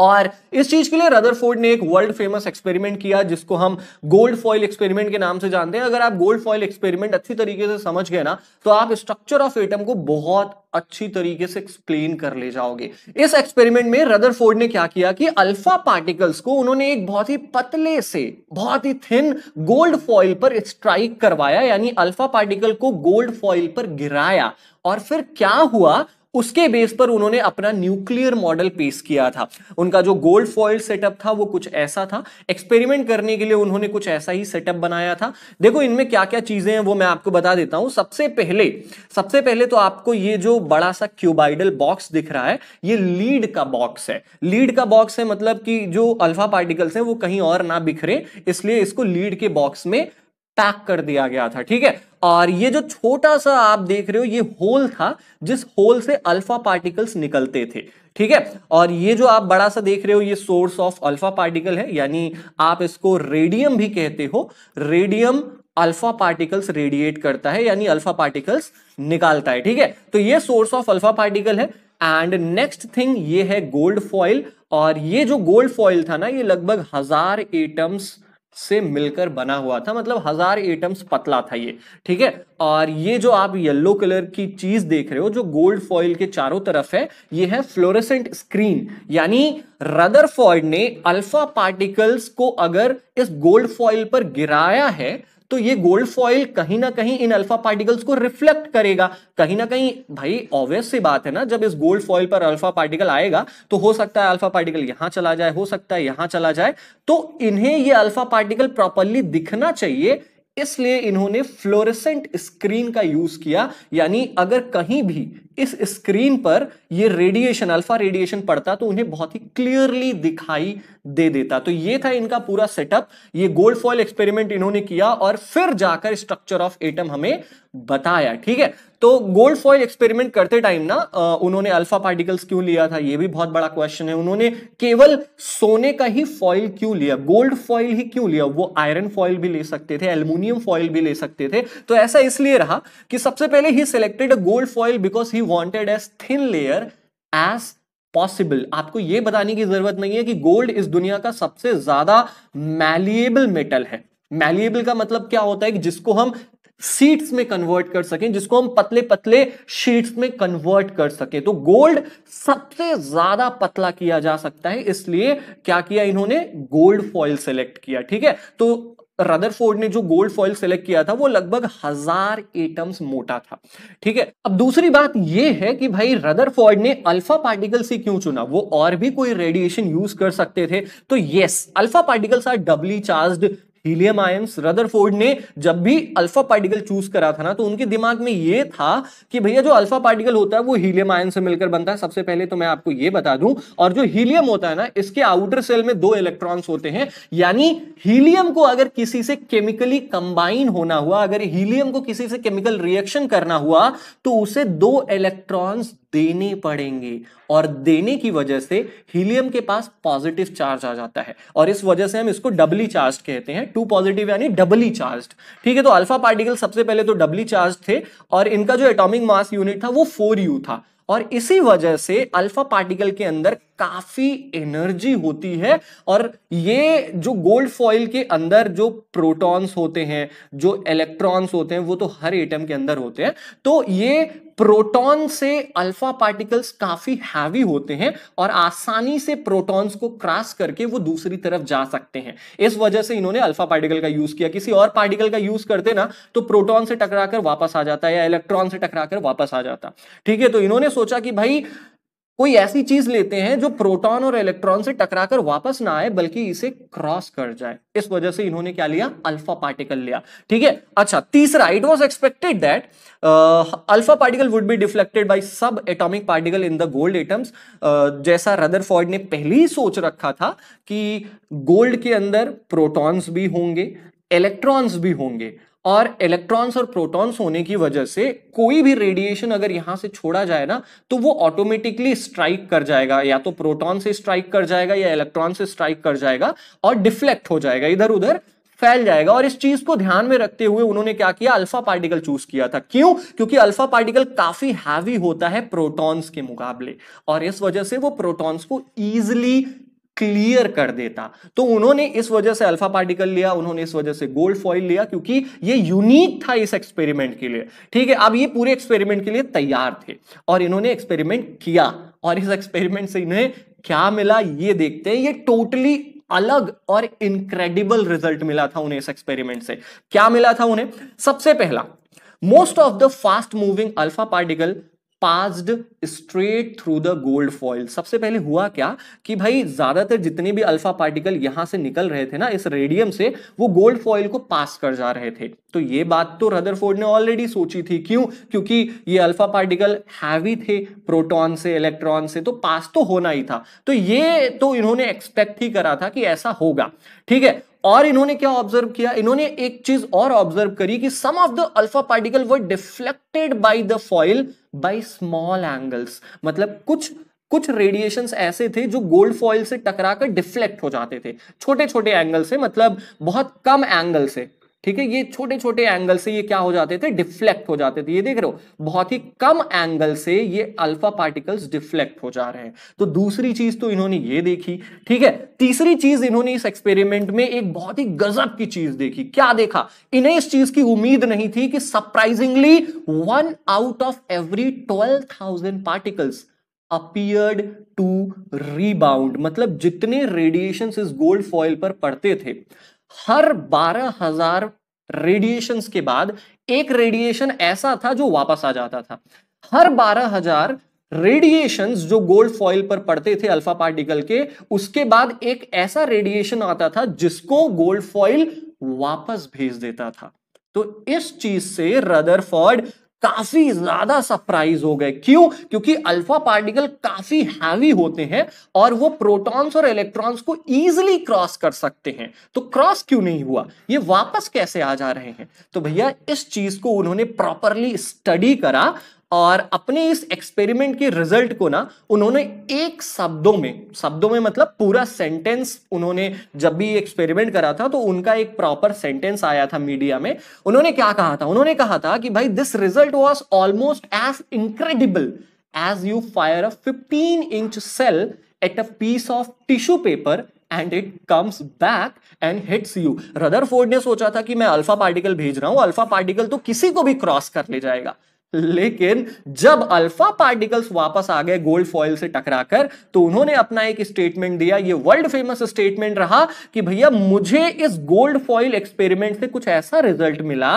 और इस चीज के लिए रदरफोर्ड ने एक वर्ल्ड फेमस एक्सपेरिमेंट किया जिसको हम गोल्ड फॉइल एक्सपेरिमेंट के नाम से जानते हैं अगर आप गोल्ड फॉइल एक्सपेरिमेंट अच्छी तरीके से समझ गए ना तो आप स्ट्रक्चर ऑफ एटम को बहुत अच्छी तरीके से एक्सप्लेन कर ले जाओगे इस एक्सपेरिमेंट में रदरफोर्ड ने क्या किया कि अल्फा पार्टिकल्स को उन्होंने एक बहुत ही पतले से बहुत ही थिन गोल्ड फॉइल पर स्ट्राइक करवाया यानी अल्फा पार्टिकल को गोल्ड फॉइल पर गिराया और फिर क्या हुआ उसके बेस पर उन्होंने अपना न्यूक्लियर मॉडल पेश किया था उनका जो गोल्ड फॉइल सेटअप था वो कुछ ऐसा था एक्सपेरिमेंट करने के लिए उन्होंने कुछ ऐसा ही सेटअप बनाया था देखो इनमें क्या क्या चीजें हैं वो मैं आपको बता देता हूं सबसे पहले सबसे पहले तो आपको ये जो बड़ा सा क्यूबाइडल बॉक्स दिख रहा है ये लीड का बॉक्स है लीड का बॉक्स है मतलब कि जो अल्फा पार्टिकल्स है वो कहीं और ना बिखरे इसलिए इसको लीड के बॉक्स में पैक कर दिया गया था ठीक है और ये जो छोटा सा आप देख रहे हो ये होल था जिस होल से अल्फा पार्टिकल्स निकलते थे ठीक है और ये जो आप बड़ा सा देख रहे हो ये सोर्स ऑफ अल्फा पार्टिकल है यानी आप इसको रेडियम भी कहते हो रेडियम अल्फा पार्टिकल्स रेडिएट करता है यानी अल्फा पार्टिकल्स निकालता है ठीक है तो ये सोर्स ऑफ अल्फा पार्टिकल है एंड नेक्स्ट थिंग ये है गोल्ड फॉइल और ये जो गोल्ड फॉइल था ना ये लगभग हजार एटम्स से मिलकर बना हुआ था मतलब हजार एटम्स पतला था ये ठीक है और ये जो आप येलो कलर की चीज देख रहे हो जो गोल्ड फॉइल के चारों तरफ है ये है फ्लोरेसेंट स्क्रीन यानी रदर ने अल्फा पार्टिकल्स को अगर इस गोल्ड फॉइल पर गिराया है तो ये गोल्ड फॉइल कहीं ना कहीं इन अल्फा पार्टिकल्स को रिफ्लेक्ट करेगा कहीं ना कहीं भाई ऑब्वियस सी बात है ना जब इस गोल्ड फॉइल पर अल्फा पार्टिकल आएगा तो हो सकता है अल्फा पार्टिकल यहां चला जाए हो सकता है यहां चला जाए तो इन्हें ये अल्फा पार्टिकल प्रॉपरली दिखना चाहिए इसलिए इन्होंने फ्लोरेसेंट स्क्रीन का यूज किया यानी अगर कहीं भी इस स्क्रीन पर ये रेडिएशन अल्फा रेडिएशन पड़ता तो उन्हें बहुत ही क्लियरली दिखाई दे देता तो ये था इनका पूरा सेटअप ये गोल्ड फॉल एक्सपेरिमेंट इन्होंने किया और फिर जाकर स्ट्रक्चर ऑफ एटम हमें बताया ठीक है तो गोल्ड फॉयल एक्सपेरिमेंट करते टाइम ना उन्होंने अल्फा पार्टिकल्स क्यों लिया था ये भी बहुत बड़ा क्वेश्चन है उन्होंने केवल सोने का ही फॉइल क्यों लिया गोल्ड फॉइल ही क्यों लिया वो आयरन फॉइल भी ले सकते थे एल्यूमिनियम फॉइल भी ले सकते थे तो ऐसा इसलिए रहा कि सबसे पहले ही selected gold foil because he wanted as thin layer as possible आपको यह बताने की जरूरत नहीं है कि गोल्ड इस दुनिया का सबसे ज्यादा मैलिएबल मेटल है मैलिएबल का मतलब क्या होता है कि जिसको हम सीट्स में कन्वर्ट कर सकें जिसको हम पतले पतले शीट्स में कन्वर्ट कर सकें तो गोल्ड सबसे ज्यादा पतला किया जा सकता है इसलिए क्या किया इन्होंने गोल्ड फॉइल सेलेक्ट किया ठीक है तो रदरफोर्ड ने जो गोल्ड फॉइल सेलेक्ट किया था वो लगभग हजार एटम्स मोटा था ठीक है अब दूसरी बात ये है कि भाई रदरफोर्ड ने अल्फा पार्टिकल से क्यों चुना वो और भी कोई रेडिएशन यूज कर सकते थे तो yes alpha particles are doubly charged helium ions Rutherford ने जब भी अल्फा पार्टिकल चूज करा था ना तो उनके दिमाग में ये था कि भैया जो अल्फा पार्टिकल होता है वो हीलियम आयन से मिलकर बनता है सबसे पहले तो मैं आपको ये बता दूं और जो हीलियम होता है ना इसके आउटर सेल में दो इलेक्ट्रॉन्स होते हैं यानी हीलियम को अगर किसी से केमिकली कंबाइन होना हुआ अगर हीलियम को किसी से केमिकल रिएक्शन करना हुआ तो उसे दो इलेक्ट्रॉन्स देने पड़ेंगे और देने की वजह से हीलियम के पास पॉजिटिव चार्ज आ जाता है और इस वजह से हम इसको डबली चार्ज कहते हैं टू पॉजिटिव यानी डबली चार्ज ठीक है तो अल्फा पार्टिकल सबसे पहले तो डबली चार्ज थे और इनका जो एटॉमिक मास यूनिट था वो फोर यू था और इसी वजह से अल्फा पार्टिकल के अंदर काफी एनर्जी होती है और ये जो गोल्ड फॉइल के अंदर जो प्रोटॉन्स होते हैं जो इलेक्ट्रॉन्स होते हैं वो तो हर एटम के अंदर होते हैं तो ये प्रोटॉन से अल्फा पार्टिकल्स काफी हैवी होते हैं और आसानी से प्रोटॉन्स को क्रॉस करके वो दूसरी तरफ जा सकते हैं इस वजह से इन्होंने अल्फा पार्टिकल का यूज किया किसी और पार्टिकल का यूज करते ना तो प्रोटॉन से टकराकर वापस आ जाता या इलेक्ट्रॉन से टकराकर वापस आ जाता ठीक है तो इन्होंने सोचा कि भाई कोई ऐसी चीज लेते हैं जो प्रोटॉन और इलेक्ट्रॉन से टकराकर वापस ना आए बल्कि इसे क्रॉस कर जाए इस वजह से इन्होंने क्या लिया अल्फा पार्टिकल लिया ठीक है अच्छा तीसरा it was expected that alpha particle would be deflected by subatomic particle in the gold atoms जैसा रदर ने पहले ही सोच रखा था कि गोल्ड के अंदर प्रोटॉन्स भी होंगे इलेक्ट्रॉन्स भी होंगे और इलेक्ट्रॉन्स और प्रोटॉन्स होने की वजह से कोई भी रेडिएशन अगर यहां से छोड़ा जाए ना तो वो ऑटोमेटिकली स्ट्राइक कर जाएगा या तो प्रोटॉन से स्ट्राइक कर जाएगा या इलेक्ट्रॉन से स्ट्राइक कर जाएगा और डिफ्लेक्ट हो जाएगा इधर उधर फैल जाएगा और इस चीज को ध्यान में रखते हुए उन्होंने क्या किया अल्फा पार्टिकल चूज किया था क्यों क्योंकि अल्फा पार्टिकल काफी हैवी होता है प्रोटॉन्स के मुकाबले और इस वजह से वो प्रोटॉन्स को ईजिली क्लियर कर देता तो उन्होंने इस वजह से अल्फा पार्टिकल लिया उन्होंने इस वजह से गोल्ड फॉइल लिया क्योंकि ये यूनिक था इस एक्सपेरिमेंट के लिए ठीक है अब ये पूरे एक्सपेरिमेंट के लिए तैयार थे और इन्होंने एक्सपेरिमेंट किया और इस एक्सपेरिमेंट से इन्हें क्या मिला ये देखते हैं ये टोटली अलग और इनक्रेडिबल रिजल्ट मिला था उन्हें इस एक्सपेरिमेंट से क्या मिला था उन्हें सबसे पहला most of the fast moving alpha particle passed straight through the gold foil सबसे पहले हुआ क्या कि भाई ज्यादातर जितने भी अल्फा पार्टिकल यहां से निकल रहे थे ना इस रेडियम से वो गोल्ड फॉइल को पास कर जा रहे थे तो ये बात तो रदरफोर्ड ने ऑलरेडी सोची थी क्यों क्योंकि ये अल्फा पार्टिकल हैवी थे प्रोटॉन से इलेक्ट्रॉन से तो पास तो होना ही था तो ये तो इन्होंने एक्सपेक्ट ही करा था कि ऐसा होगा ठीक है और इन्होंने क्या ऑब्जर्व किया इन्होंने एक चीज और ऑब्जर्व करी कि some of the alpha particle were deflected by the foil by small angles मतलब कुछ कुछ रेडिएशन ऐसे थे जो गोल्ड फॉइल से टकराकर डिफ्लेक्ट हो जाते थे छोटे छोटे एंगल से मतलब बहुत कम एंगल से ठीक है ये छोटे छोटे एंगल से ये क्या हो जाते थे डिफ्लेक्ट हो जाते थे ये देख रहे हो बहुत ही कम एंगल से ये अल्फा पार्टिकल्स डिफ्लेक्ट हो जा रहे हैं तो दूसरी चीज तो इन्होंने ये देखी ठीक है तीसरी चीज इन्होंने इस एक्सपेरिमेंट में एक बहुत ही गजब की चीज देखी क्या देखा इन्हें इस चीज की उम्मीद नहीं थी कि surprisingly one out of every twelve thousand particles appeared to rebound मतलब जितने रेडिएशन इस गोल्ड फॉइल पर पड़ते थे हर बारह हजार रेडिएशन के बाद एक रेडिएशन ऐसा था जो वापस आ जाता था हर बारह हजार रेडिएशन जो गोल्ड फॉइल पर पड़ते थे अल्फा पार्टिकल के उसके बाद एक ऐसा रेडिएशन आता था जिसको गोल्ड फॉइल वापस भेज देता था तो इस चीज से रदरफोर्ड काफी ज्यादा सरप्राइज हो गए क्यों क्योंकि अल्फा पार्टिकल काफी हैवी होते हैं और वो प्रोटॉन्स और इलेक्ट्रॉन्स को इजीली क्रॉस कर सकते हैं तो क्रॉस क्यों नहीं हुआ ये वापस कैसे आ जा रहे हैं तो भैया इस चीज को उन्होंने प्रॉपरली स्टडी करा और अपने इस एक्सपेरिमेंट के रिजल्ट को ना उन्होंने एक शब्दों में शब्दों में मतलब पूरा सेंटेंस उन्होंने जब भी एक्सपेरिमेंट करा था तो उनका एक प्रॉपर सेंटेंस आया था मीडिया में उन्होंने क्या कहा था उन्होंने कहा था कि भाई this result was almost as incredible as you fire a fifteen inch shell at a piece of tissue paper and it comes back and hits you Rutherford ने सोचा था कि मैं अल्फा पार्टिकल भेज रहा हूं अल्फा पार्टिकल तो किसी को भी क्रॉस कर ले जाएगा लेकिन जब अल्फा पार्टिकल्स वापस आ गए गोल्ड फॉइल से टकराकर तो उन्होंने अपना एक स्टेटमेंट दिया ये वर्ल्ड फेमस स्टेटमेंट रहा कि भैया मुझे इस गोल्ड फॉइल एक्सपेरिमेंट से कुछ ऐसा रिजल्ट मिला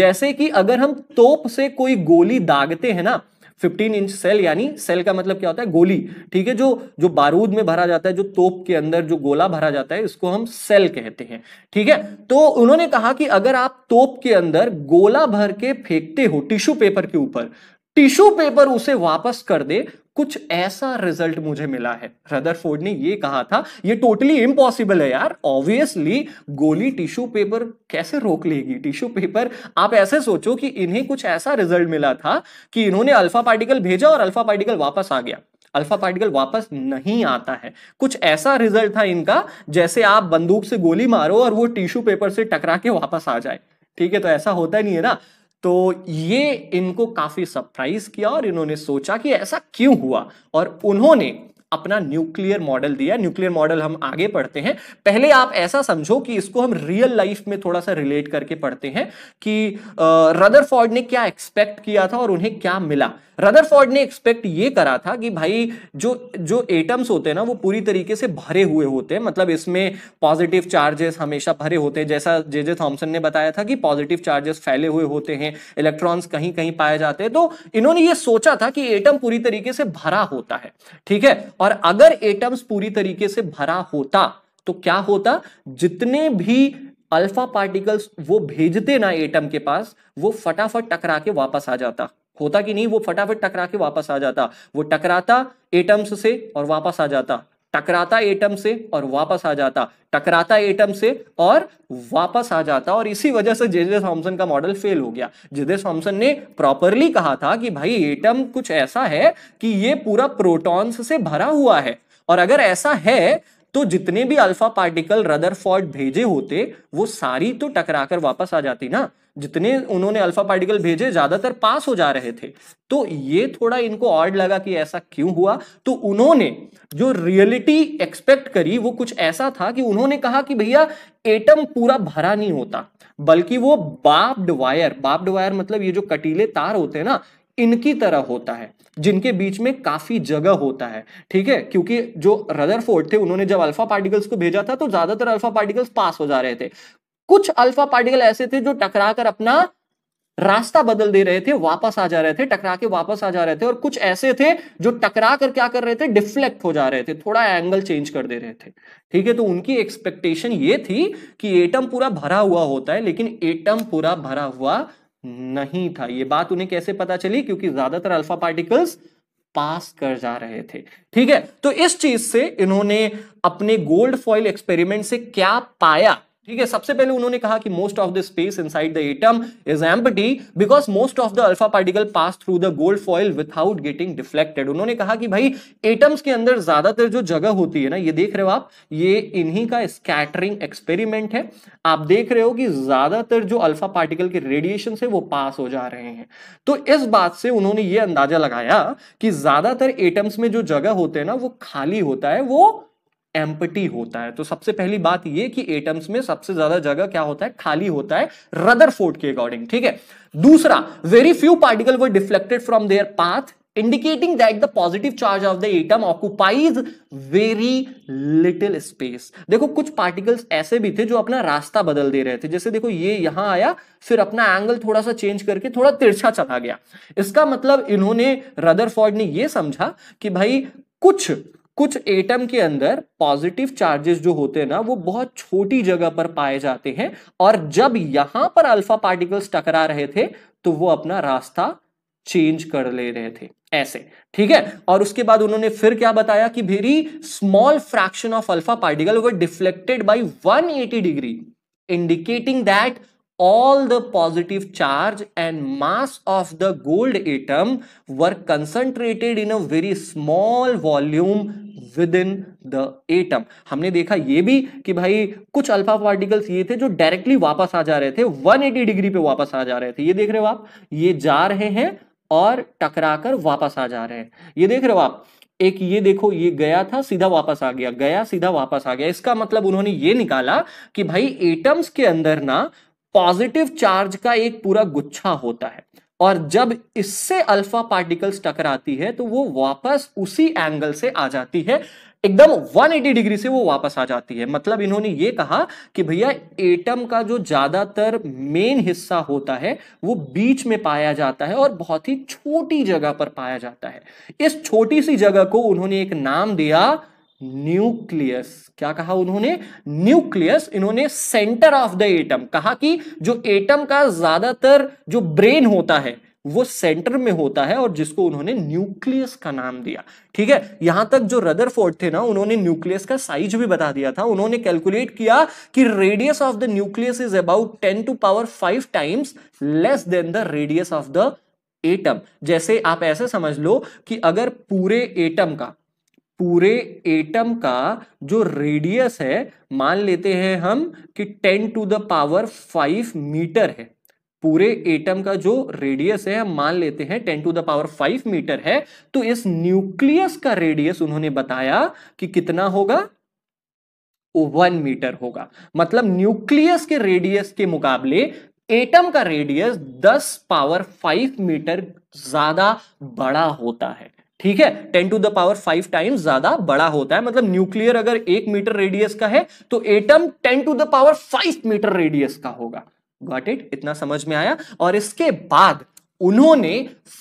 जैसे कि अगर हम तोप से कोई गोली दागते हैं ना 15 इंच सेल यानी सेल का मतलब क्या होता है गोली ठीक है जो जो बारूद में भरा जाता है जो तोप के अंदर जो गोला भरा जाता है इसको हम सेल कहते हैं ठीक है तो उन्होंने कहा कि अगर आप तोप के अंदर गोला भर के फेंकते हो टिश्यू पेपर के ऊपर टिश्यू पेपर उसे वापस कर दे कुछ ऐसा रिजल्ट मुझे मिला है रदरफोर्ड ने ये कहा था ये टोटली इम्पॉसिबल है यार ऑब्वियसली गोली टिश्यू पेपर कैसे रोक लेगी टिश्यू पेपर आप ऐसे सोचो कि इन्हें कुछ ऐसा रिजल्ट मिला था कि इन्होंने अल्फा पार्टिकल भेजा और अल्फा पार्टिकल वापस आ गया अल्फा पार्टिकल वापस नहीं आता है कुछ ऐसा रिजल्ट था इनका जैसे आप बंदूक से गोली मारो और वो टिश्यू पेपर से टकरा के वापस आ जाए ठीक है तो ऐसा होता नहीं है ना तो ये इनको काफी सरप्राइज किया और इन्होंने सोचा कि ऐसा क्यों हुआ और उन्होंने अपना न्यूक्लियर मॉडल दिया न्यूक्लियर मॉडल हम आगे पढ़ते हैं पहले आप ऐसा समझो कि इसको हम रियल लाइफ में थोड़ा सा रिलेट करके पढ़ते हैं कि रदरफोर्ड ने क्या एक्सपेक्ट किया था और उन्हें क्या मिला रदरफोर्ड ने एक्सपेक्ट ये करा था कि भाई जो जो एटम्स होते हैं ना वो पूरी तरीके से भरे हुए होते हैं मतलब इसमें पॉजिटिव चार्जेस हमेशा भरे होते हैं जैसा जे जे थॉम्सन ने बताया था कि पॉजिटिव चार्जेस फैले हुए होते हैं इलेक्ट्रॉन्स कहीं कहीं पाए जाते हैं तो इन्होंने ये सोचा था कि एटम पूरी तरीके से भरा होता है ठीक है और अगर एटम्स पूरी तरीके से भरा होता तो क्या होता जितने भी अल्फा पार्टिकल्स वो भेजते ना एटम के पास वो फटाफट टकरा के वापस आ जाता होता कि नहीं वो फटाफट टकरा के वापस आ जाता वो टकराता एटम्स से और वापस आ जाता टकराता एटम से और वापस आ जाता टकराता एटम से और वापस आ जाता और इसी वजह से जेजे थॉम्सन का मॉडल फेल हो गया जेजे थॉम्सन ने प्रॉपरली कहा था कि भाई एटम कुछ ऐसा है कि ये पूरा प्रोटॉन्स से भरा हुआ है और अगर ऐसा है तो जितने भी अल्फा पार्टिकल रदरफोर्ड भेजे होते वो सारी तो टकराकर वापस आ जाती ना जितने उन्होंने अल्फा पार्टिकल भेजे ज्यादातर पास हो जा रहे थे तो ये थोड़ा इनको ऑर्ड लगा कि ऐसा क्यों हुआ तो उन्होंने जो रियलिटी एक्सपेक्ट करी वो कुछ ऐसा था कि उन्होंने कहा कि भैया एटम पूरा भरा नहीं होता बल्कि वो बाब्ड वायर बाब्ड वायर मतलब ये जो कटीले तार होते हैं ना इनकी तरह होता है जिनके बीच में काफी जगह होता है ठीक है क्योंकि जो रदरफोर्ड थे उन्होंने जब अल्फा पार्टिकल्स को भेजा था तो ज्यादातर अल्फा पार्टिकल्स पास हो जा रहे थे कुछ अल्फा पार्टिकल ऐसे थे जो टकरा कर अपना रास्ता बदल दे रहे थे वापस आ जा रहे थे टकरा के वापस आ जा रहे थे और कुछ ऐसे थे जो टकरा कर क्या कर रहे थे डिफ्लेक्ट हो जा रहे थे थोड़ा एंगल चेंज कर दे रहे थे ठीक है तो उनकी एक्सपेक्टेशन ये थी कि एटम पूरा भरा हुआ होता है लेकिन एटम पूरा भरा हुआ नहीं था ये बात उन्हें कैसे पता चली क्योंकि ज्यादातर अल्फा पार्टिकल्स पास कर जा रहे थे ठीक है तो इस चीज से इन्होंने अपने गोल्ड फॉइल एक्सपेरिमेंट से क्या पाया ठीक है सबसे पहले उन्होंने कहा कि most of the space inside the atom is empty because most of the alpha particle pass through the gold foil without getting deflected उन्होंने कहा कि भाई एटम्स के अंदर ज्यादातर जो जगह होती है ना ये देख रहे हो आप ये इन्हीं का स्कैटरिंग एक्सपेरिमेंट है आप देख रहे हो कि ज्यादातर जो अल्फा पार्टिकल के रेडिएशन है वो पास हो जा रहे हैं तो इस बात से उन्होंने ये अंदाजा लगाया कि ज्यादातर एटम्स में जो जगह होते हैं ना वो खाली होता है वो एम्पटी होता है तो सबसे पहली बात यह कि एटम्स में सबसे ज्यादा जगह क्या होता है खाली होता है रदर के अकॉर्डिंग ठीक है दूसरा very few particle were deflected from their path indicating that the positive charge of the atom occupies very little space देखो कुछ पार्टिकल्स ऐसे भी थे जो अपना रास्ता बदल दे रहे थे जैसे देखो ये यहां आया फिर अपना एंगल थोड़ा सा चेंज करके थोड़ा तिरछा चला गया इसका मतलब इन्होंने रदर ने यह समझा कि भाई कुछ कुछ एटम के अंदर पॉजिटिव चार्जेस जो होते हैं ना वो बहुत छोटी जगह पर पाए जाते हैं और जब यहां पर अल्फा पार्टिकल्स टकरा रहे थे तो वो अपना रास्ता चेंज कर ले रहे थे ऐसे ठीक है और उसके बाद उन्होंने फिर क्या बताया कि very small fraction of alpha particle were deflected by one degree indicating that all the positive charge and mass of the gold atom were concentrated in a very small volume within the atom हमने देखा ये भी कि भाई कुछ अल्फा पार्टिकल्स ये थे जो डायरेक्टली वापस आ जा रहे थे 180 डिग्री पे वापस आ जा रहे थे ये देख रहे हो आप ये जा रहे हैं और टकराकर वापस आ जा रहे हैं ये देख रहे हो आप एक ये देखो ये गया था सीधा वापस आ गया गया सीधा वापस आ गया इसका मतलब उन्होंने ये निकाला कि भाई एटम्स के अंदर ना पॉजिटिव चार्ज का एक पूरा गुच्छा होता है और जब इससे अल्फा पार्टिकल्स टकराती है तो वो वापस उसी एंगल से आ जाती है एकदम 180 डिग्री से वो वापस आ जाती है मतलब इन्होंने ये कहा कि भैया एटम का जो ज्यादातर मेन हिस्सा होता है वो बीच में पाया जाता है और बहुत ही छोटी जगह पर पाया जाता है इस छोटी सी जगह को उन्होंने एक नाम दिया न्यूक्लियस क्या कहा उन्होंने न्यूक्लियस इन्होंने सेंटर ऑफ द एटम कहा कि जो एटम का ज्यादातर जो ब्रेन होता है वो सेंटर में होता है और जिसको उन्होंने न्यूक्लियस का नाम दिया ठीक है यहां तक जो रदरफोर्ड थे ना उन्होंने न्यूक्लियस का साइज भी बता दिया था उन्होंने कैलकुलेट किया कि radius of the nucleus is about ten to power five times less than the radius of the atom जैसे आप ऐसे समझ लो कि अगर पूरे एटम का पूरे एटम का जो रेडियस है मान लेते हैं हम कि 10 टू द पावर 5 मीटर है पूरे एटम का जो रेडियस है हम मान लेते हैं 10 टू द पावर 5 मीटर है तो इस न्यूक्लियस का रेडियस उन्होंने बताया कि कितना होगा वन मीटर होगा मतलब न्यूक्लियस के रेडियस के मुकाबले एटम का रेडियस 10 पावर 5 मीटर ज्यादा बड़ा होता है ठीक है ten to the power five times ज्यादा बड़ा होता है मतलब न्यूक्लियर अगर एक मीटर रेडियस का है तो atom ten to the power five metre radius का होगा गॉट इट इतना समझ में आया और इसके बाद उन्होंने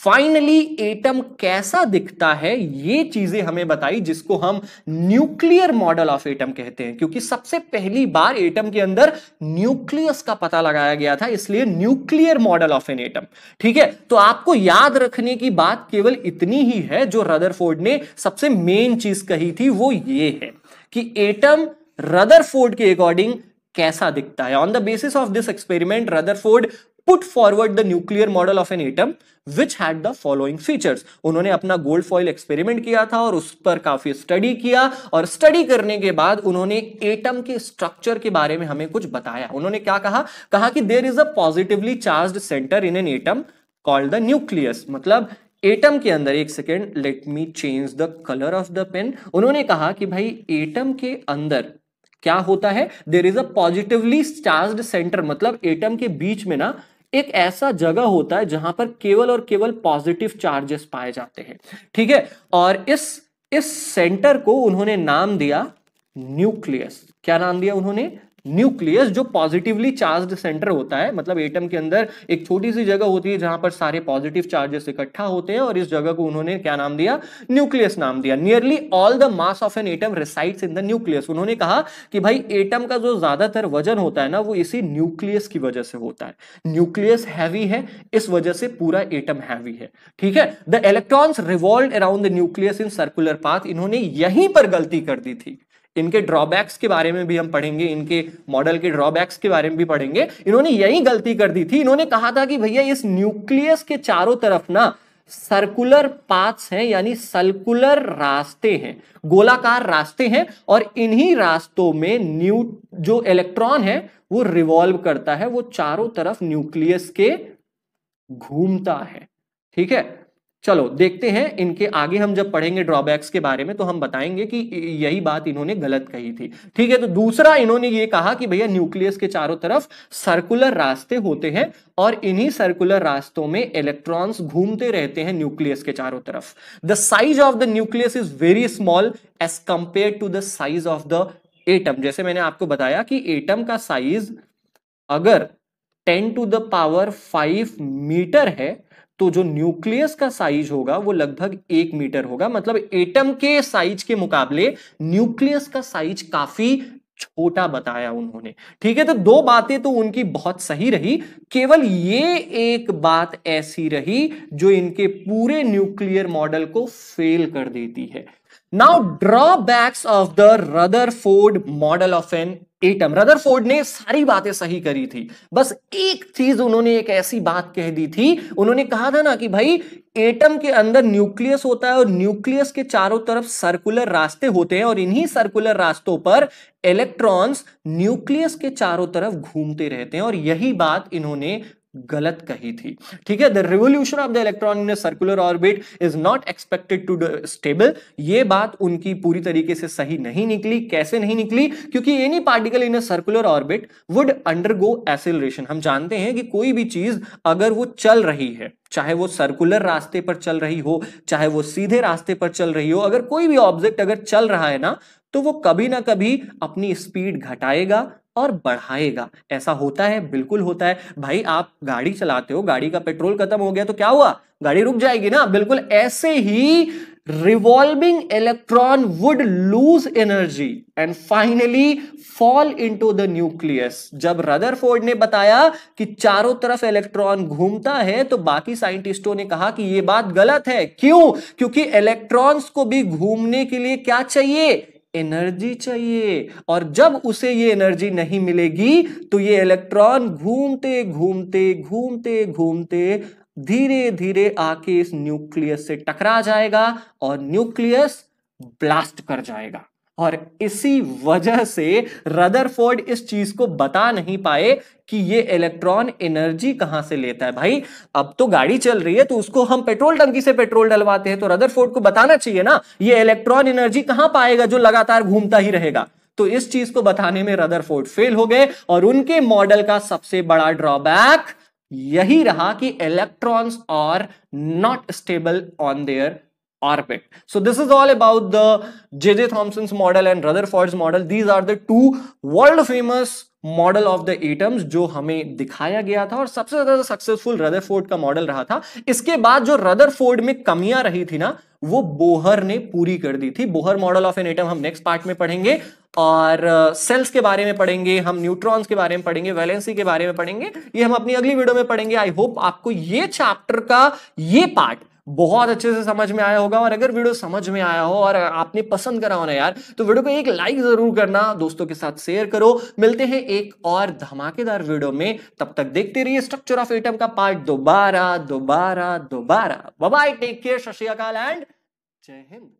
फाइनली एटम कैसा दिखता है ये चीजें हमें बताई जिसको हम न्यूक्लियर मॉडल ऑफ एटम कहते हैं क्योंकि सबसे पहली बार एटम के अंदर न्यूक्लियस का पता लगाया गया था इसलिए nuclear model of an atom ठीक है तो आपको याद रखने की बात केवल इतनी ही है जो रदरफोर्ड ने सबसे मेन चीज कही थी वो ये है कि एटम रदरफोर्ड के अकॉर्डिंग कैसा दिखता है on the basis of this experiment Rutherford put forward the nuclear model of an atom which had the following features उन्होंने अपना गोल्ड फॉइल एक्सपेरिमेंट किया था और उस पर काफी स्टडी किया और स्टडी करने के बाद उन्होंने एटम के स्ट्रक्चर के बारे में हमें कुछ बताया उन्होंने क्या कहा कहा कि there is a positively charge centre in an atom called the nucleus मतलब एटम के अंदर एक second let me change the colour of the pen उन्होंने कहा कि भाई एटम के अंदर क्या होता है there is a positively charge centre मतलब एटम के बीच में ना एक ऐसा जगह होता है जहां पर केवल और केवल पॉजिटिव चार्जेस पाए जाते हैं ठीक है और इस इस सेंटर को उन्होंने नाम दिया न्यूक्लियस क्या नाम दिया उन्होंने न्यूक्लियस जो पॉजिटिवली चार्ज सेंटर होता है मतलब एटम के अंदर एक छोटी सी जगह होती है जहां पर सारे पॉजिटिव चार्जेस इकट्ठा होते हैं और इस जगह को उन्होंने क्या नाम दिया न्यूक्लियस नाम दिया nearly all the mass of an atom resides in the nucleus उन्होंने कहा कि भाई एटम का जो ज्यादातर वजन होता है ना वो इसी न्यूक्लियस की वजह से होता है न्यूक्लियस हैवी है इस वजह से पूरा एटम हैवी है ठीक है the electrons revolve around the nucleus in circular path इन्होंने यहीं पर गलती कर दी थी इनके ड्रॉबैक्स के बारे में भी हम पढ़ेंगे इनके मॉडल के ड्रॉबैक्स के बारे में भी पढ़ेंगे इन्होंने यही गलती कर दी थी इन्होंने कहा था कि भैया इस न्यूक्लियस के चारों तरफ ना सर्कुलर पाथ्स हैं यानी सर्कुलर रास्ते हैं गोलाकार रास्ते हैं और इन्हीं रास्तों में न्यू जो इलेक्ट्रॉन है वो रिवॉल्व करता है वो चारों तरफ न्यूक्लियस के घूमता है ठीक है चलो देखते हैं इनके आगे हम जब पढ़ेंगे ड्रॉबैक्स के बारे में तो हम बताएंगे कि यही बात इन्होंने गलत कही थी ठीक है तो दूसरा इन्होंने ये कहा कि भैया न्यूक्लियस के चारों तरफ सर्कुलर रास्ते होते हैं और इन्हीं सर्कुलर रास्तों में इलेक्ट्रॉन्स घूमते रहते हैं न्यूक्लियस के चारों तरफ the size of the nucleus is very small as compare to the size of the atom जैसे मैंने आपको बताया कि एटम का साइज अगर ten to the power five metre है तो जो न्यूक्लियस का साइज होगा वो लगभग एक मीटर होगा मतलब एटम के साइज के मुकाबले न्यूक्लियस का साइज काफी छोटा बताया उन्होंने ठीक है तो दो बातें तो उनकी बहुत सही रही केवल ये एक बात ऐसी रही जो इनके पूरे न्यूक्लियर मॉडल को फेल कर देती है now drawbacks of the Rutherford model of an atom Rutherford ने सारी बातें सही करी थी बस एक चीज उन्होंने एक ऐसी बात कह दी थी उन्होंने कहा था ना कि भाई एटम के अंदर न्यूक्लियस होता है और न्यूक्लियस के चारों तरफ सर्कुलर रास्ते होते हैं और इन्हीं सर्कुलर रास्तों पर इलेक्ट्रॉन्स न्यूक्लियस के चारों तरफ घूमते रहते हैं और यही बात इन्होंने गलत कही थी ठीक है the revolution of the electron in circular orbit is not expected to stable ये बात उनकी पूरी तरीके से सही नहीं निकली कैसे नहीं निकली क्योंकि any particle in circular orbit would undergo acceleration हम जानते हैं कि कोई भी चीज अगर वो चल रही है चाहे वो सर्कुलर रास्ते पर चल रही हो चाहे वो सीधे रास्ते पर चल रही हो अगर कोई भी ऑब्जेक्ट अगर चल रहा है ना तो वो कभी ना कभी अपनी स्पीड घटाएगा और बढ़ाएगा ऐसा होता है बिल्कुल होता है भाई आप गाड़ी चलाते हो गाड़ी का पेट्रोल खत्म हो गया तो क्या हुआ गाड़ी रुक जाएगी ना बिल्कुल ऐसे ही electron electron would lose energy and finally fall into the nucleus जब रदरफोर्ड ने बताया कि चारों तरफ इलेक्ट्रॉन घूमता है तो बाकी साइंटिस्टों ने कहा कि यह बात गलत है क्यों क्योंकि इलेक्ट्रॉन्स को भी घूमने के लिए क्या चाहिए एनर्जी चाहिए और जब उसे ये एनर्जी नहीं मिलेगी तो ये इलेक्ट्रॉन घूमते घूमते घूमते घूमते धीरे धीरे आके इस न्यूक्लियस से टकरा जाएगा और न्यूक्लियस ब्लास्ट कर जाएगा और इसी वजह से रदरफोर्ड इस चीज को बता नहीं पाए कि ये इलेक्ट्रॉन एनर्जी कहां से लेता है भाई अब तो गाड़ी चल रही है तो उसको हम पेट्रोल टंकी से पेट्रोल डलवाते हैं तो रदरफोर्ड को बताना चाहिए ना ये इलेक्ट्रॉन एनर्जी कहां पाएगा जो लगातार घूमता ही रहेगा तो इस चीज को बताने में रदरफोर्ड फेल हो गए और उनके मॉडल का सबसे बड़ा ड्रॉबैक यही रहा कि electrons are not stable on their orbit. So this is all about the J.J. Thomson's model and Rutherford's model. These are the two world famous model of the atoms जो हमें दिखाया गया था और सबसे ज्यादा सक्सेसफुल रदरफोर्ड का मॉडल रहा था इसके बाद जो रदरफोर्ड में कमियां रही थी ना वो बोहर ने पूरी कर दी थी Bohr model of an atom हम नेक्स्ट पार्ट में पढ़ेंगे और सेल्स uh, के बारे में पढ़ेंगे हम न्यूट्रॉन्स के बारे में पढ़ेंगे वैलेंसी के बारे में पढ़ेंगे ये हम अपनी अगली वीडियो में पढ़ेंगे आई होप आपको ये चैप्टर का ये पार्ट बहुत अच्छे से समझ में आया होगा और अगर वीडियो समझ में आया हो और आपने पसंद करा हो ना यार तो वीडियो को एक लाइक जरूर करना दोस्तों के साथ शेयर करो मिलते हैं एक और धमाकेदार वीडियो में तब तक देखते रहिए स्ट्रक्चर ऑफ एटम का पार्ट दोबारा दोबारा दोबारा बाय टेक केयर सत एंड जय हिंद